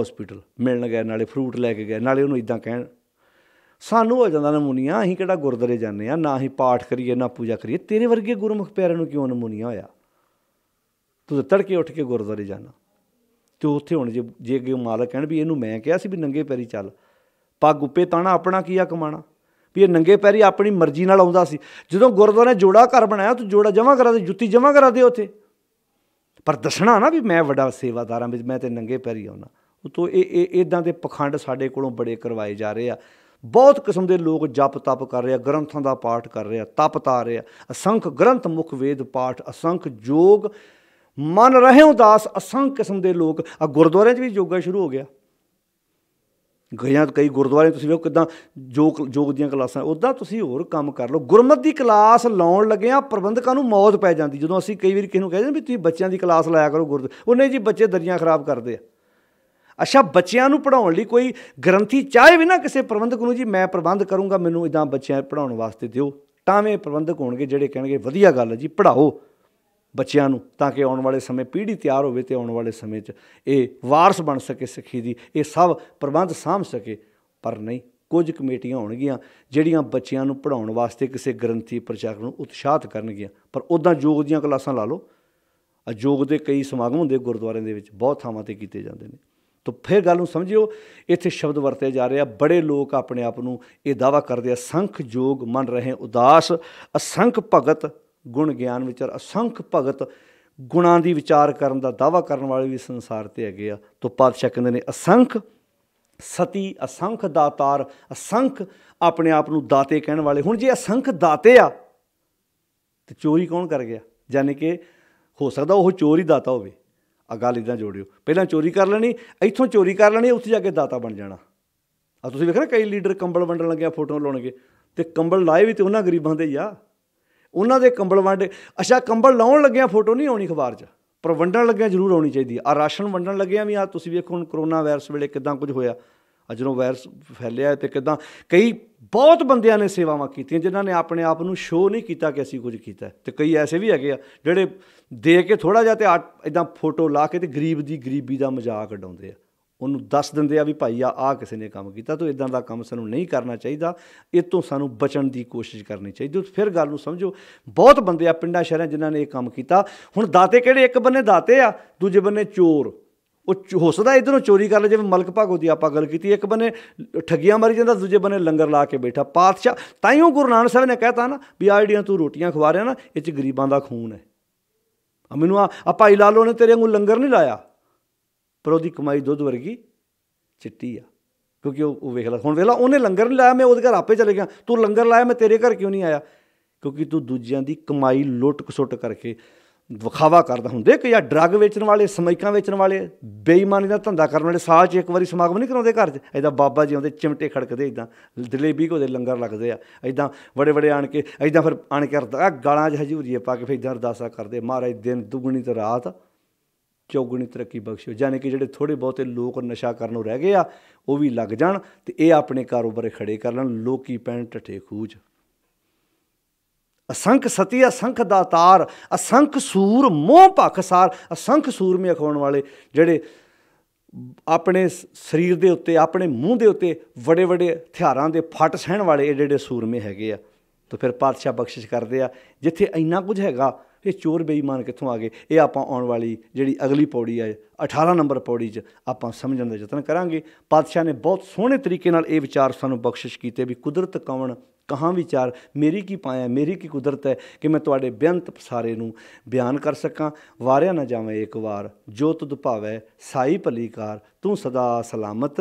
ਹਸਪੀਟਲ ਮਿਲਣ ਗਏ ਨਾਲੇ ਫਰੂਟ ਲੈ ਕੇ ਗਏ ਨਾਲੇ ਉਹਨੂੰ ਇਦਾਂ ਕਹਿਣ ਸਾਨੂੰ ਹੋ ਜਾਂਦਾ ਨਮੂਨੀਆ ਅਸੀਂ ਕਿਹੜਾ ਗੁਰਦੁਆਰੇ ਜਾਂਦੇ ਆ ਨਾ ਹੀ ਪਾਠ ਕਰੀਏ ਨਾ ਪੂਜਾ ਕਰੀਏ ਤੇਰੇ ਵਰਗੇ ਗੁਰਮੁਖ ਪਿਆਰਿਆਂ ਨੂੰ ਕਿਉਂ ਨਮੂਨੀਆ ਹੋਇਆ ਤੂੰ ਤਾਂ ਤੜਕੇ ਉੱਠ ਕੇ ਗੁਰਦੁਆਰੇ ਜਾਣਾ ਤੇ ਉੱਥੇ ਹੁਣ ਜੇ ਜੇ ਅੱਗੇ ਮਾਲਕ ਕਹਿਣ ਵੀ ਇਹਨੂੰ ਮੈਂ ਕਿਹਾ ਸੀ ਵੀ ਨੰਗੇ ਪੈਰੀ ਚੱਲ ਪਾ ਗੁੱਪੇ ਤਾਣਾ ਆਪਣਾ ਕੀਆ ਕਮਾਣਾ ਵੀ ਇਹ ਨੰਗੇ ਪੈਰੀ ਆਪਣੀ ਮਰਜ਼ੀ ਨਾਲ ਆਉਂਦਾ ਸੀ ਜਦੋਂ ਗੁਰਦੁਆਰੇ ਜੋੜਾ ਘਰ ਬਣਾਇਆ ਤੂੰ ਜੋੜਾ ਜਮਾ ਕਰਾ ਦੇ ਜੁੱਤੀ ਜਮਾ ਕਰਾ ਦੇ ਉੱਥੇ ਪਰ ਦੱਸਣਾ ਨਾ ਵੀ ਮੈਂ ਵੱਡਾ ਸੇਵਾਦਾਰਾਂ ਵਿੱਚ ਮੈਂ ਤੇ ਨੰਗੇ ਪੈਰੀ ਆਉਣਾ ਤੋਂ ਇਹ ਇਹ ਇਦਾਂ ਦੇ ਪਖੰਡ ਸਾਡੇ ਕੋਲੋਂ ਬੜੇ ਕਰਵਾਏ ਜਾ ਰਹੇ ਆ ਬਹੁਤ ਕਿਸਮ ਦੇ ਲੋਕ ਜਪ ਤਪ ਕਰ ਰਹੇ ਆ ਗ੍ਰੰਥਾਂ ਦਾ ਪਾਠ ਕਰ ਰਹੇ ਆ ਤਪ ਤਾਰ ਰਹੇ ਆ ਅਸੰਖ ਗ੍ਰੰਥ ਮੁਖ ਵੇਦ ਪਾਠ ਅਸੰਖ ਜੋਗ ਮਨ ਰਹੇ ਦਾਸ ਅਸੰਖ ਕਿਸਮ ਦੇ ਲੋਕ ਆ ਗੁਰਦੁਆਰਿਆਂ 'ਚ ਵੀ ਯੋਗਾ ਸ਼ੁਰੂ ਹੋ ਗਿਆ ਗਈਆਂ ਕਈ ਗੁਰਦੁਆਰੇ ਤੁਸੀਂ ਵੇਖੋ ਕਿਦਾਂ ਜੋਗ ਜੋਗ ਦੀਆਂ ਕਲਾਸਾਂ ਉਦਾਂ ਤੁਸੀਂ ਹੋਰ ਕੰਮ ਕਰ ਲਓ ਗੁਰਮਤ ਦੀ ਕਲਾਸ ਲਾਉਣ ਲੱਗੇ ਆ ਪ੍ਰਬੰਧਕਾਂ ਨੂੰ ਮੌਤ ਪੈ ਜਾਂਦੀ ਜਦੋਂ ਅਸੀਂ ਕਈ ਵਾਰੀ ਕਿਸੇ ਨੂੰ ਕਹਿੰਦੇ ਵੀ ਤੁਸੀਂ ਬੱਚਿਆਂ ਦੀ ਕਲਾਸ ਲਾਇਆ ਕਰੋ ਗੁਰਦ ਉਹਨੇ ਜੀ ਬੱਚੇ ਦਰੀਆਂ ਖਰਾਬ ਕਰਦੇ ਆ ਅੱਛਾ ਬੱਚਿਆਂ ਨੂੰ ਪੜਾਉਣ ਲਈ ਕੋਈ ਗਰੰਟੀ ਚਾਹੇ ਵੀ ਨਾ ਕਿਸੇ ਪ੍ਰਬੰਧਕ ਨੂੰ ਜੀ ਮੈਂ ਪ੍ਰਬੰਧ ਕਰੂੰਗਾ ਮੈਨੂੰ ਇਦਾਂ ਬੱਚਿਆਂ ਪੜਾਉਣ ਵਾਸਤੇ ਦਿਓ ਤਾਂਵੇਂ ਪ੍ਰਬੰਧਕ ਹੋਣਗੇ ਜਿਹੜੇ ਕਹਿਣਗੇ ਵਧੀਆ ਗੱਲ ਹੈ ਜੀ ਪੜਾਓ ਬੱਚਿਆਂ ਨੂੰ ਤਾਂ ਕਿ ਆਉਣ ਵਾਲੇ ਸਮੇਂ ਪੀੜ੍ਹੀ ਤਿਆਰ ਹੋਵੇ ਤੇ ਆਉਣ ਵਾਲੇ ਸਮੇਂ 'ਚ ਇਹ ਵਾਰਸ ਬਣ ਸਕੇ ਸਿੱਖੀ ਦੀ ਇਹ ਸਭ ਪ੍ਰਬੰਧ ਸਾਂਭ ਸਕੇ ਪਰ ਨਹੀਂ ਕੁਝ ਕਮੇਟੀਆਂ ਹੋਣਗੀਆਂ ਜਿਹੜੀਆਂ ਬੱਚਿਆਂ ਨੂੰ ਪੜਾਉਣ ਵਾਸਤੇ ਕਿਸੇ ਗ੍ਰੰਥੀ ਪ੍ਰਚਾਰਕ ਨੂੰ ਉਤਸ਼ਾਹਤ ਕਰਨਗੀਆਂ ਪਰ ਉਦਾਂ ਯੋਗ ਦੀਆਂ ਕਲਾਸਾਂ ਲਾ ਲਓ ਯੋਗ ਦੇ ਕਈ ਸਮਾਗਮ ਹੁੰਦੇ ਗੁਰਦੁਆਰਿਆਂ ਦੇ ਵਿੱਚ ਬਹੁਤ ਥਾਵਾਂ ਤੇ ਕੀਤੇ ਜਾਂਦੇ ਨੇ ਤਾਂ ਫਿਰ ਗੱਲ ਨੂੰ ਸਮਝਿਓ ਇੱਥੇ ਸ਼ਬਦ ਵਰਤੇ ਜਾ ਰਹੇ ਆ ਬੜੇ ਲੋਕ ਆਪਣੇ ਆਪ ਨੂੰ ਇਹ ਦਾਵਾ ਕਰਦੇ ਆ ਸੰਖ ਯੋਗ ਮੰਨ ਰਹੇ ਉਦਾਸ ਅਸੰਖ ਭਗਤ ਗੁਣ ਗਿਆਨ ਵਿਚਾਰ ਅਸੰਖ ਭਗਤ ਗੁਣਾਂ ਦੀ ਵਿਚਾਰ ਕਰਨ ਦਾ ਦਾਵਾ ਕਰਨ ਵਾਲੇ ਵੀ ਸੰਸਾਰ ਤੇ ਹੈਗੇ ਆ ਤੋਂ ਪਾਤਸ਼ਾਹ ਕਹਿੰਦੇ ਨੇ ਅਸੰਖ ਸਤੀ ਅਸੰਖ ਦਾਤਾਰ ਅਸੰਖ ਆਪਣੇ ਆਪ ਨੂੰ ਦਾਤੇ ਕਹਿਣ ਵਾਲੇ ਹੁਣ ਜੇ ਅਸੰਖ ਦਾਤੇ ਆ ਤੇ ਚੋਰੀ ਕੌਣ ਕਰ ਗਿਆ ਯਾਨੀ ਕਿ ਹੋ ਸਕਦਾ ਉਹ ਚੋਰੀ ਦਾਤਾ ਹੋਵੇ ਆ ਗੱਲ ਇਦਾਂ ਜੋੜਿਓ ਪਹਿਲਾਂ ਚੋਰੀ ਕਰ ਲੈਣੀ ਇੱਥੋਂ ਚੋਰੀ ਕਰ ਲੈਣੀ ਉੱਥੇ ਜਾ ਕੇ ਦਾਤਾ ਬਣ ਜਾਣਾ ਆ ਤੁਸੀਂ ਵੇਖਣਾ ਕਈ ਲੀਡਰ ਕੰਬਲ ਵੰਡਣ ਲੱਗਿਆ ਫੋਟੋ ਲਾਉਣਗੇ ਤੇ ਕੰਬਲ ਲਾਏ ਵੀ ਤੇ ਉਹਨਾਂ ਗਰੀਬਾਂ ਦੇ ਹੀ ਆ ਉਹਨਾਂ ਦੇ ਕੰਬਲ ਵੰਡ ਅੱਛਾ ਕੰਬਲ ਲਾਉਣ ਲੱਗਿਆਂ ਫੋਟੋ ਨਹੀਂ ਆਉਣੀ ਅਖਬਾਰ 'ਚ ਪਰ ਵੰਡਣ ਲੱਗਿਆਂ ਜ਼ਰੂਰ ਆਉਣੀ ਚਾਹੀਦੀ ਆ ਰਾਸ਼ਨ ਵੰਡਣ ਲੱਗਿਆਂ ਵੀ ਆ ਤੁਸੀਂ ਵੇਖੋ ਹੁਣ ਕਰੋਨਾ ਵਾਇਰਸ ਵੇਲੇ ਕਿਦਾਂ ਕੁਝ ਹੋਇਆ ਜਦੋਂ ਵਾਇਰਸ ਫੈਲਿਆ ਤੇ ਕਿਦਾਂ ਕਈ ਬਹੁਤ ਬੰਦਿਆਂ ਨੇ ਸੇਵਾਵਾਂ ਕੀਤੀਆਂ ਜਿਨ੍ਹਾਂ ਨੇ ਆਪਣੇ ਆਪ ਨੂੰ ਸ਼ੋਅ ਨਹੀਂ ਕੀਤਾ ਕਿ ਅਸੀਂ ਕੁਝ ਕੀਤਾ ਤੇ ਕਈ ਐਸੇ ਵੀ ਹੈਗੇ ਆ ਜਿਹੜੇ ਦੇ ਕੇ ਥੋੜਾ ਜਿਹਾ ਤੇ ਇਦਾਂ ਫੋਟੋ ਲਾ ਕੇ ਤੇ ਗਰੀਬ ਦੀ ਗਰੀਬੀ ਦਾ ਮਜ਼ਾਕ ਉਡਾਉਂਦੇ ਆ ਉਹਨੂੰ ਦੱਸ ਦਿੰਦੇ ਆ ਵੀ ਭਾਈ ਆ ਆ ਕਿਸੇ ਨੇ ਕੰਮ ਕੀਤਾ ਤੋ ਇਦਾਂ ਦਾ ਕੰਮ ਸਾਨੂੰ ਨਹੀਂ ਕਰਨਾ ਚਾਹੀਦਾ ਇਹ ਤੋਂ ਸਾਨੂੰ ਬਚਣ ਦੀ ਕੋਸ਼ਿਸ਼ ਕਰਨੀ ਚਾਹੀਦੀ ਫਿਰ ਗੱਲ ਨੂੰ ਸਮਝੋ ਬਹੁਤ ਬੰਦੇ ਆ ਪਿੰਡਾਂ ਸ਼ਹਿਰਾਂ ਜਿਨ੍ਹਾਂ ਨੇ ਇਹ ਕੰਮ ਕੀਤਾ ਹੁਣ ਦਾਤੇ ਕਿਹੜੇ ਇੱਕ ਬੰਨੇ ਦਾਤੇ ਆ ਦੂਜੇ ਬੰਨੇ ਚੋਰ ਉਹ ਹੋ ਸਕਦਾ ਇਧਰੋਂ ਚੋਰੀ ਕਰ ਲੈ ਜਿਵੇਂ ਮਲਕ ਭਾਗੋ ਦੀ ਆਪਾਂ ਗੱਲ ਕੀਤੀ ਇੱਕ ਬੰਨੇ ਠੱਗੀਆਂ ਮਾਰੀ ਜਾਂਦਾ ਦੂਜੇ ਬੰਨੇ ਲੰਗਰ ਲਾ ਕੇ ਬੈਠਾ ਪਾਤਸ਼ਾਹ ਤਾਂ ਹੀ ਉਹ ਗੁਰੂ ਨਾਨਕ ਸਾਹਿਬ ਨੇ ਕਹਿਤਾ ਨਾ ਵੀ ਆ ਜਿਹੜੀਆਂ ਤੂੰ ਰੋਟੀਆਂ ਖਵਾ ਰਿਆ ਨਾ ਇਹ ਚ ਗਰੀਬਾਂ ਦਾ ਖੂਨ ਹੈ ਮੈਨੂੰ ਆ ਭਾਈ ਲਾਲੋ ਨੇ ਤੇਰੇ ਵਾਂਗੂ ਲੰਗਰ ਨਹੀਂ ਲਾਇਆ ਪਰ ਉਹਦੀ ਕਮਾਈ ਦੁੱਧ ਵਰਗੀ ਚਿੱਟੀ ਆ ਕਿਉਂਕਿ ਉਹ ਵੇਖ ਲੈ ਹੁਣ ਵੇਖ ਲੈ ਉਹਨੇ ਲੰਗਰ ਨਹੀਂ ਲਾਇਆ ਮੈਂ ਉਹਦੇ ਘਰ ਆਪੇ ਚਲੇ ਗਿਆ ਤੂੰ ਲੰਗਰ ਲਾਇਆ ਮੈਂ ਤੇਰੇ ਘਰ ਕਿਉਂ ਨਹੀਂ ਆਇਆ ਕਿਉਂਕਿ ਤੂੰ ਦੂਜਿਆਂ ਦੀ ਕਮਾਈ ਲੁੱਟ ਖਸੁੱਟ ਕਰਕੇ ਵਿਖਾਵਾ ਕਰਦਾ ਹੁੰਦੇ ਕਿ ਜਾਂ ਡਰੱਗ ਵੇਚਣ ਵਾਲੇ ਸਮੈਕਾਂ ਵੇਚਣ ਵਾਲੇ ਬੇਈਮਾਨੀ ਦਾ ਧੰਦਾ ਕਰਨ ਵਾਲੇ ਸਾਲ 'ਚ ਇੱਕ ਵਾਰੀ ਸਮਾਗਮ ਨਹੀਂ ਕਰਾਉਂਦੇ ਘਰ 'ਚ ਐਦਾਂ ਬਾਬਾ ਜੀ ਆਉਂਦੇ ਚਿਮਟੇ ਖੜਕਦੇ ਇਦਾਂ ਜਲੇਬੀ ਕੋਦੇ ਲੰਗਰ ਲੱਗਦੇ ਆ ਐਦਾਂ ਬੜੇ ਬੜੇ ਆਣ ਕੇ ਐਦਾਂ ਫਿਰ ਆਣ ਕੇ ਅਰਦਾਸ ਗਾਲਾਂ 'ਚ ਹਜੂਰੀਏ ਪਾ ਕੇ ਫਿਰ ਇਦਾਂ ਅਰਦਾਸਾ ਕਰਦੇ ਮਹਾਰਾਜ ਦਿਨ ਦੁਗਣੀ ਤੇ ਰਾਤ ਚੌਗਣੀ ਤਰੱਕੀ ਬਖਸ਼ੋ ਯਾਨੀ ਕਿ ਜਿਹੜੇ ਥੋੜੇ ਬਹੁਤੇ ਲੋਕ ਨਸ਼ਾ ਕਰਨ ਨੂੰ ਰਹਿ ਗਏ ਆ ਉਹ ਵੀ ਲੱਗ ਜਾਣ ਤੇ ਇਹ ਆਪਣੇ ਕਾਰੋਬਾਰ ਖੜੇ ਕਰ ਲੈਣ ਲੋਕੀ ਪੈਣ ਟਠੇ ਖੂਜ ਅਸੰਖ ਸਤੀ ਅਸੰਖ ਦਾਤਾਰ ਅਸੰਖ ਸੂਰ ਮੋਹ ਭਖਸਾਰ ਅਸੰਖ ਸੂਰ ਮੇ ਅਖਵਣ ਵਾਲੇ ਜਿਹੜੇ ਆਪਣੇ ਸਰੀਰ ਦੇ ਉੱਤੇ ਆਪਣੇ ਮੂੰਹ ਦੇ ਉੱਤੇ ਵੱਡੇ ਵੱਡੇ ਹਥਿਆਰਾਂ ਦੇ ਫਟ ਸਹਿਣ ਵਾਲੇ ਜਿਹੜੇ ਏਡੇ ਸੂਰਮੇ ਹੈਗੇ ਆ ਤਾਂ ਫਿਰ ਪਾਤਸ਼ਾਹ ਬਖਸ਼ਿਸ਼ ਕਰਦੇ ਆ ਜਿੱਥੇ ਇੰਨਾ ਕੁਝ ਹੈਗਾ ਇਹ ਚੋਰ ਬੇਈਮਾਨ ਕਿੱਥੋਂ ਆ ਗਏ ਇਹ ਆਪਾਂ ਆਉਣ ਵਾਲੀ ਜਿਹੜੀ ਅਗਲੀ ਪੌੜੀ ਹੈ 18 ਨੰਬਰ ਪੌੜੀ 'ਚ ਆਪਾਂ ਸਮਝਣ ਦਾ ਯਤਨ ਕਰਾਂਗੇ ਪਾਤਸ਼ਾਹ ਨੇ ਬਹੁਤ ਸੋਹਣੇ ਤਰੀਕੇ ਨਾਲ ਇਹ ਵਿਚਾਰ ਸਾਨੂੰ ਬਖਸ਼ਿਸ਼ ਕੀਤੇ ਵੀ ਕੁਦਰਤ ਕਵਣ ਕਹਾਂ ਵਿਚਾਰ ਮੇਰੀ ਕੀ ਪਾਇਆ ਮੇਰੀ ਕੀ ਕੁਦਰਤ ਹੈ ਕਿ ਮੈਂ ਤੁਹਾਡੇ ਬਿਆਨਤ ਪਸਾਰੇ ਨੂੰ ਬਿਆਨ ਕਰ ਸਕਾਂ ਵਾਰਿਆ ਨਾ ਜਾਵੇਂ ਇੱਕ ਵਾਰ ਜੋ ਤੁਧ ਸਾਈ ਭਲੀਕਾਰ ਤੂੰ ਸਦਾ ਸਲਾਮਤ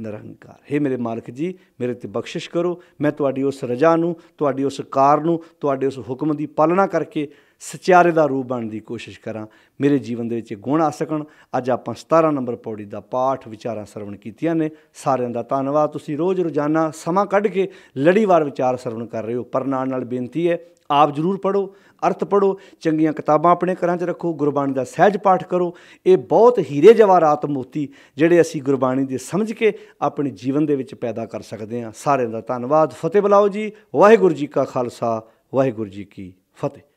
ਨਿਰੰਕਾਰ ਹੈ ਮੇਰੇ ਮਾਲਕ ਜੀ ਮੇਰੇ ਤੇ ਬਖਸ਼ਿਸ਼ ਕਰੋ ਮੈਂ ਤੁਹਾਡੀ ਉਸ ਰਜਾ ਨੂੰ ਤੁਹਾਡੀ ਉਸ ਕਾਰ ਨੂੰ ਤੁਹਾਡੇ ਉਸ ਹੁਕਮ ਦੀ ਪਾਲਣਾ ਕਰਕੇ ਸਚਿਆਰੇ ਦਾ ਰੂਪ ਬਣਨ ਦੀ ਕੋਸ਼ਿਸ਼ ਕਰਾਂ ਮੇਰੇ ਜੀਵਨ ਦੇ ਵਿੱਚ ਗੁਣ ਆ ਸਕਣ ਅੱਜ ਆਪਾਂ 17 ਨੰਬਰ ਪੌੜੀ ਦਾ ਪਾਠ ਵਿਚਾਰਾਂ ਸਰਵਣ ਕੀਤੀਆਂ ਨੇ ਸਾਰਿਆਂ ਦਾ ਧੰਨਵਾਦ ਤੁਸੀਂ ਰੋਜ਼ ਰੋਜ਼ਾਨਾ ਸਮਾਂ ਕੱਢ ਕੇ ਲੜੀਵਾਰ ਵਿਚਾਰ ਸਰਵਣ ਕਰ ਰਹੇ ਹੋ ਪਰ ਨਾਲ ਨਾਲ ਬੇਨਤੀ ਹੈ ਆਪ ਜ਼ਰੂਰ ਪੜੋ ਅਰਥ ਪੜੋ ਚੰਗੀਆਂ ਕਿਤਾਬਾਂ ਆਪਣੇ ਘਰਾਂ 'ਚ ਰੱਖੋ ਗੁਰਬਾਣੀ ਦਾ ਸਹਿਜ ਪਾਠ ਕਰੋ ਇਹ ਬਹੁਤ ਹੀਰੇ ਜਵਾਹਰਾਤ ਮੋਤੀ ਜਿਹੜੇ ਅਸੀਂ ਗੁਰਬਾਣੀ ਦੇ ਸਮਝ ਕੇ ਆਪਣੇ ਜੀਵਨ ਦੇ ਵਿੱਚ ਪੈਦਾ ਕਰ ਸਕਦੇ ਹਾਂ ਸਾਰਿਆਂ ਦਾ ਧੰਨਵਾਦ ਫਤਿਹ ਬਲਾਓ ਜੀ ਵਾਹਿਗੁਰੂ ਜੀ ਕਾ ਖਾਲਸਾ ਵਾਹਿਗੁਰੂ ਜੀ ਕੀ ਫਤਿਹ